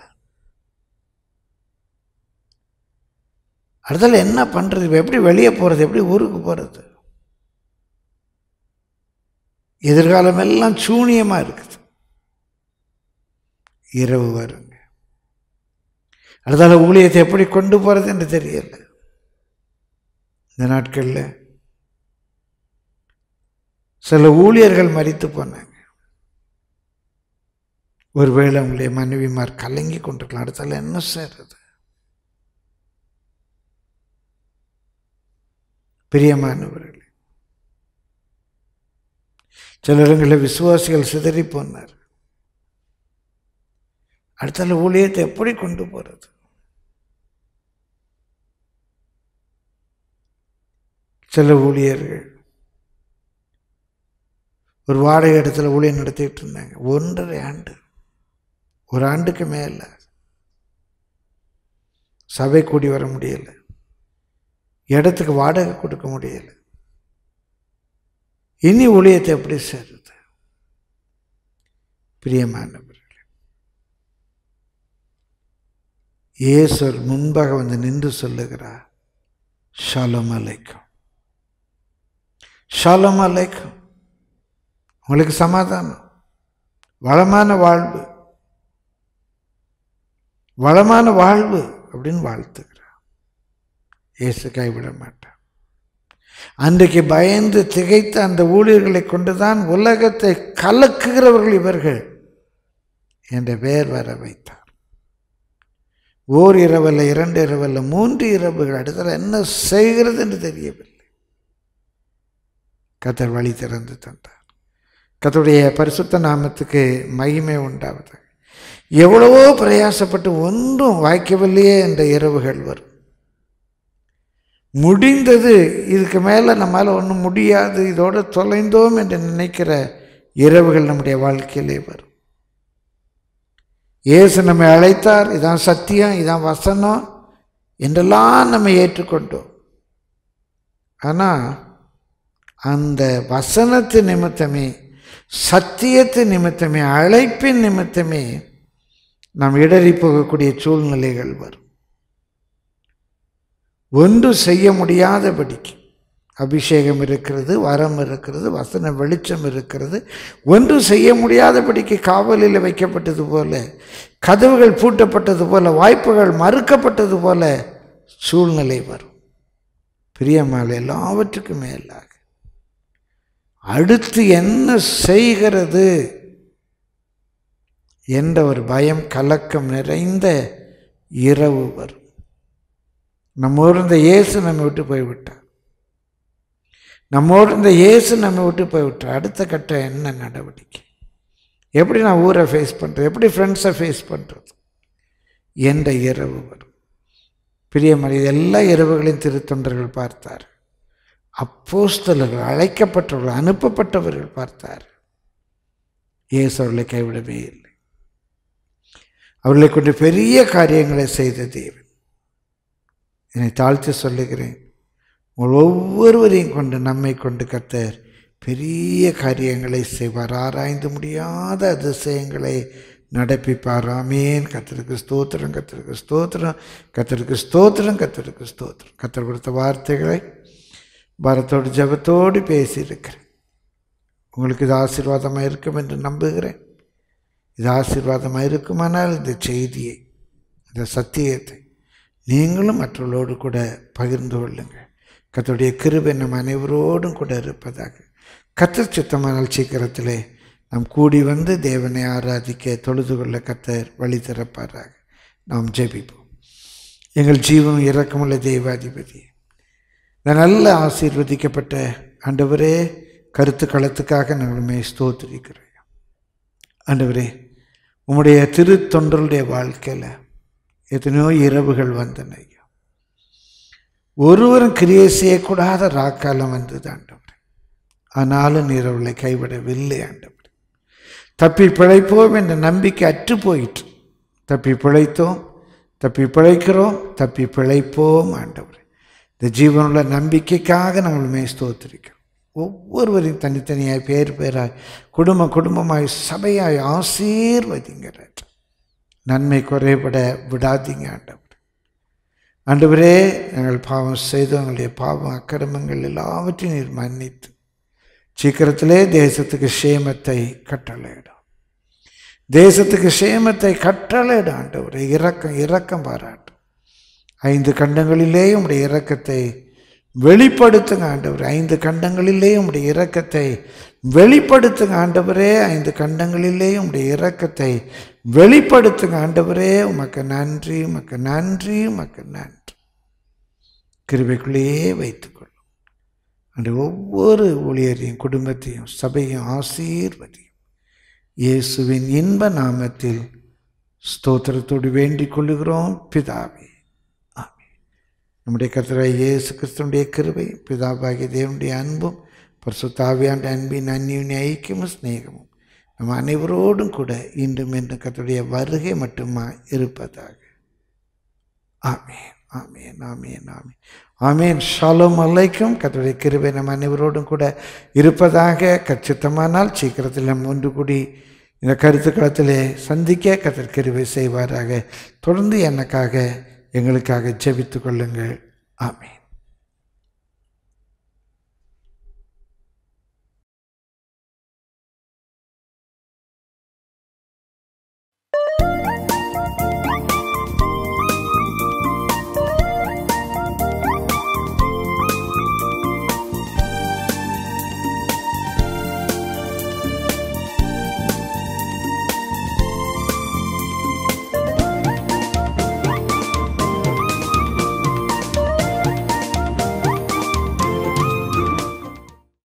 இடத்துல என்ன பண்ணுறது இப்போ எப்படி வெளியே போகிறது எப்படி ஊருக்கு போகிறது எதிர்காலம் எல்லாம் சூனியமாக இருக்குது இரவு வருங்க அடுத்தால ஊழியத்தை எப்படி கொண்டு என்று தெரியல இந்த நாட்களில் சில ஊழியர்கள் மறித்து போனாங்க ஒருவேளை அவங்களுடைய மனைவிமார் கலங்கி கொண்டிருக்கலாம் அடுத்தால என்ன செய்றது பிரியமானவர்களே சில இடங்களில் விசுவாசிகள் சிதறி போனார் அடுத்தால ஊழியத்தை எப்படி கொண்டு போகிறது சில ஊழியர்கள் ஒரு வாடகை இடத்துல ஊழியம் நடத்திக்கிட்டு இருந்தாங்க ஒன்றரை ஆண்டு ஒரு ஆண்டுக்கு மேலே சபை கூடி வர முடியலை இடத்துக்கு வாடகை கொடுக்க முடியலை இனி ஊழியத்தை எப்படி சேருது பிரியமானவர்களே இயேசர் முன்பாக வந்து நின்று சொல்லுகிறார் ஷாலம் அலைக்கும் உங்களுக்கு சமாதானம் வளமான வாழ்வு வளமான வாழ்வு அப்படின்னு வாழ்த்துக்கிறார் இயேசு கைவிட மாட்டார் அன்றைக்கு பயந்து திகைத்த அந்த ஊழியர்களை கொண்டுதான் உலகத்தை கலக்குகிறவர்கள் இவர்கள் என்ற பெயர் வர வைத்தார் ஓர் இரவில் இரண்டு இரவில் மூன்று இரவுகள் அடுத்த என்ன செய்கிறது என்று தெரியவில்லை கத்தர் வழி திறந்து தந்தார் கத்தருடைய பரிசுத்த நாமத்துக்கு மகிமை உண்டாவது எவ்வளவோ பிரயாசப்பட்டு ஒன்றும் வாய்க்கவில்லையே என்ற இரவுகள் வரும் முடிந்தது இதுக்கு மேலே நம்மால் ஒன்றும் முடியாது இதோடு தொலைந்தோம் என்று நினைக்கிற இரவுகள் நம்முடைய வாழ்க்கையிலே வரும் இயேசு நம்மை அழைத்தார் இதான் சத்தியம் இதான் வசனம் என்றெல்லாம் நம்ம ஏற்றுக்கொண்டோம் ஆனால் அந்த வசனத்து நிமித்தமே சத்தியத்து நிமித்தமே அழைப்பின் நிமித்தமே நாம் இடறி போகக்கூடிய சூழ்நிலைகள் வரும் ஒன்று செய்ய முடியாதபடிக்கு அபிஷேகம் இருக்கிறது வரம் இருக்கிறது வசன வெளிச்சம் இருக்கிறது ஒன்று செய்ய முடியாதபடிக்கு காவலில் வைக்கப்பட்டது போல கதவுகள் பூட்டப்பட்டது போல வாய்ப்புகள் மறுக்கப்பட்டது போல சூழ்நிலை வரும் பிரியமாலை எல்லாவற்றுக்கும் மேலாக அடுத்து என்ன செய்கிறது என்ற ஒரு பயம் கலக்கம் நிறைந்த இரவு வரும் நம்ம இருந்த இயேசு நம்ம விட்டு போய்விட்டார் நம்ம இருந்த இயேசு நம்ம விட்டு போய்விட்டார் அடுத்த கட்டம் என்ன நடவடிக்கை எப்படி நான் ஊரை ஃபேஸ் பண்ணுறது எப்படி ஃப்ரெண்ட்ஸை ஃபேஸ் பண்ணுறது என்ற இரவு வரும் பிரியமணி எல்லா இரவுகளையும் திருத்தொண்டர்கள் பார்த்தார் அப்போஸ்தலர்கள் அழைக்கப்பட்டவர்கள் அனுப்பப்பட்டவர்கள் பார்த்தார் இயேசு அவர்களை கைவிடவே இல்லை அவர்களை கொண்டு பெரிய காரியங்களை செய்த தேவன் என்னை தாழ்த்தி சொல்லுகிறேன் உங்கள் ஒவ்வொருவரையும் கொண்டு நம்மை கொண்டு கத்தர் பெரிய காரியங்களை செய்வார் ஆராய்ந்து முடியாத அதிசயங்களை நடப்பிப்பாராமேன் ஆமேன் கத்தருக்கு ஸ்தோத்திரம் கத்தருக்கு ஸ்தோத்திரம் கத்தருக்கு ஸ்தோத்திரம் கத்தருக்கு ஸ்தோத்திரம் கத்தர் கொடுத்த வார்த்தைகளை பரத்தோடு ஜபத்தோடு பேசியிருக்கிறேன் உங்களுக்கு இது ஆசீர்வாதமாக இருக்கும் என்று நம்புகிறேன் இது ஆசீர்வாதமாக இருக்குமானால் இந்த செய்தியை இந்த சத்தியத்தை நீங்களும் மற்றவர்களோடு கூட பகிர்ந்து கொள்ளுங்கள் கத்தோடைய கிருபை நம் அனைவரோடும் கூட இருப்பதாக கத்தர் சுத்தமானால் சீக்கிரத்திலே நாம் கூடி வந்து தேவனை ஆராதிக்க தொழுது கொள்ள கத்தர் வழி திறப்பாராக நாம் ஜெபிப்போம் எங்கள் ஜீவம் இறக்கமுள்ள தெய்வாதிபதி நல்ல ஆசீர்வதிக்கப்பட்ட ஆண்டவரே கருத்து களத்துக்காக உண்மை ஸ்தோத்திரிக்கிறோம் ஆண்டவரே உம்முடைய திரு தொண்டருடைய வாழ்க்கையில் எத்தனையோ இரவுகள் வந்தன ஐயா ஒருவரும் கிரியை செய்யக்கூடாத ராக்காலம் வந்தது ஆண்டவரே ஆனாலும் இரவுகளை கைவிடவில்லை ஆண்டவர் தப்பி பிழைப்போம் என்ற நம்பிக்கை அற்று போயிற்று தப்பி பிழைத்தோம் தப்பி பிழைக்கிறோம் தப்பி பிழைப்போம் ஆண்டவர் இந்த ஜீவனுள்ள நம்பிக்கைக்காக நம்மளுமே ஸ்தோத்திரிக்கும் ஒவ்வொருவரையும் தனித்தனியாய் பேர் பேராய் குடும்ப குடும்பமாய் சபையாய் ஆசீர்வதிங்கிறார் நன்மை குறைபட விடாதீங்க ஆண்டவர் ஆண்டவரே நாங்கள் பாவம் செய்தோம் எங்களுடைய பாவம் அக்கிரமங்கள் எல்லாவற்றையும் நீர் மன்னித்து சீக்கிரத்திலே தேசத்துக்கு சேமத்தை கட்டளையிடும் தேசத்துக்கு சேமத்தை கட்டளையிடும் ஆண்டவர் இரக்கம் இரக்கம் பாராட்டு ஐந்து கண்டங்களிலே உடைய இரக்கத்தை வெளிப்படுத்துங்க ஆண்டவர் ஐந்து கண்டங்களிலே உடைய இரக்கத்தை வெளிப்படுத்துங்க ஆண்டவரே ஐந்து கண்டங்களிலே உடைய இரக்கத்தை வெளிப்படுத்துங்க ஆண்டவரே உமக்கு நன்றி உமக்கு நன்றி உமக்கு நன்றி கிருபைக்குள்ளேயே வைத்துக்கொள்ளும் அந்த ஒவ்வொரு ஊழியரையும் குடும்பத்தையும் சபையும் ஆசீர்வதியும் இயேசுவின் இன்ப நாமத்தில் ஸ்தோத்திரத்தோடு வேண்டிக் கொள்ளுகிறோம் பிதாவே நம்முடைய கத்தராய் இயேசு கிறிஸ்துடைய கிருபை பிதாபாகிய தேவனுடைய அன்பும் பரிசுத்தாவியாண்ட அன்பின் அந்நியுடைய ஐக்கியமும் ஸ்நேகமும் நம்ம அனைவரோடும் கூட இன்றும் என்று கத்துடைய வருகை மட்டுமா இருப்பதாக ஆமேன் ஆமேன் ஆமேன் ஆமேன் ஆமேன் ஷாலோம் அலைக்கும் கத்தருடைய கிருவை நம்ம அனைவரோடும் கூட இருப்பதாக கச்சித்தமானால் சீக்கிரத்தில் நம் ஒன்று கூடி இந்த கருத்து சந்திக்க கத்திர கிருவை செய்வாராக தொடர்ந்து எனக்காக எங்களுக்காக ஜெபித்து கொள்ளுங்கள் ஆமீன்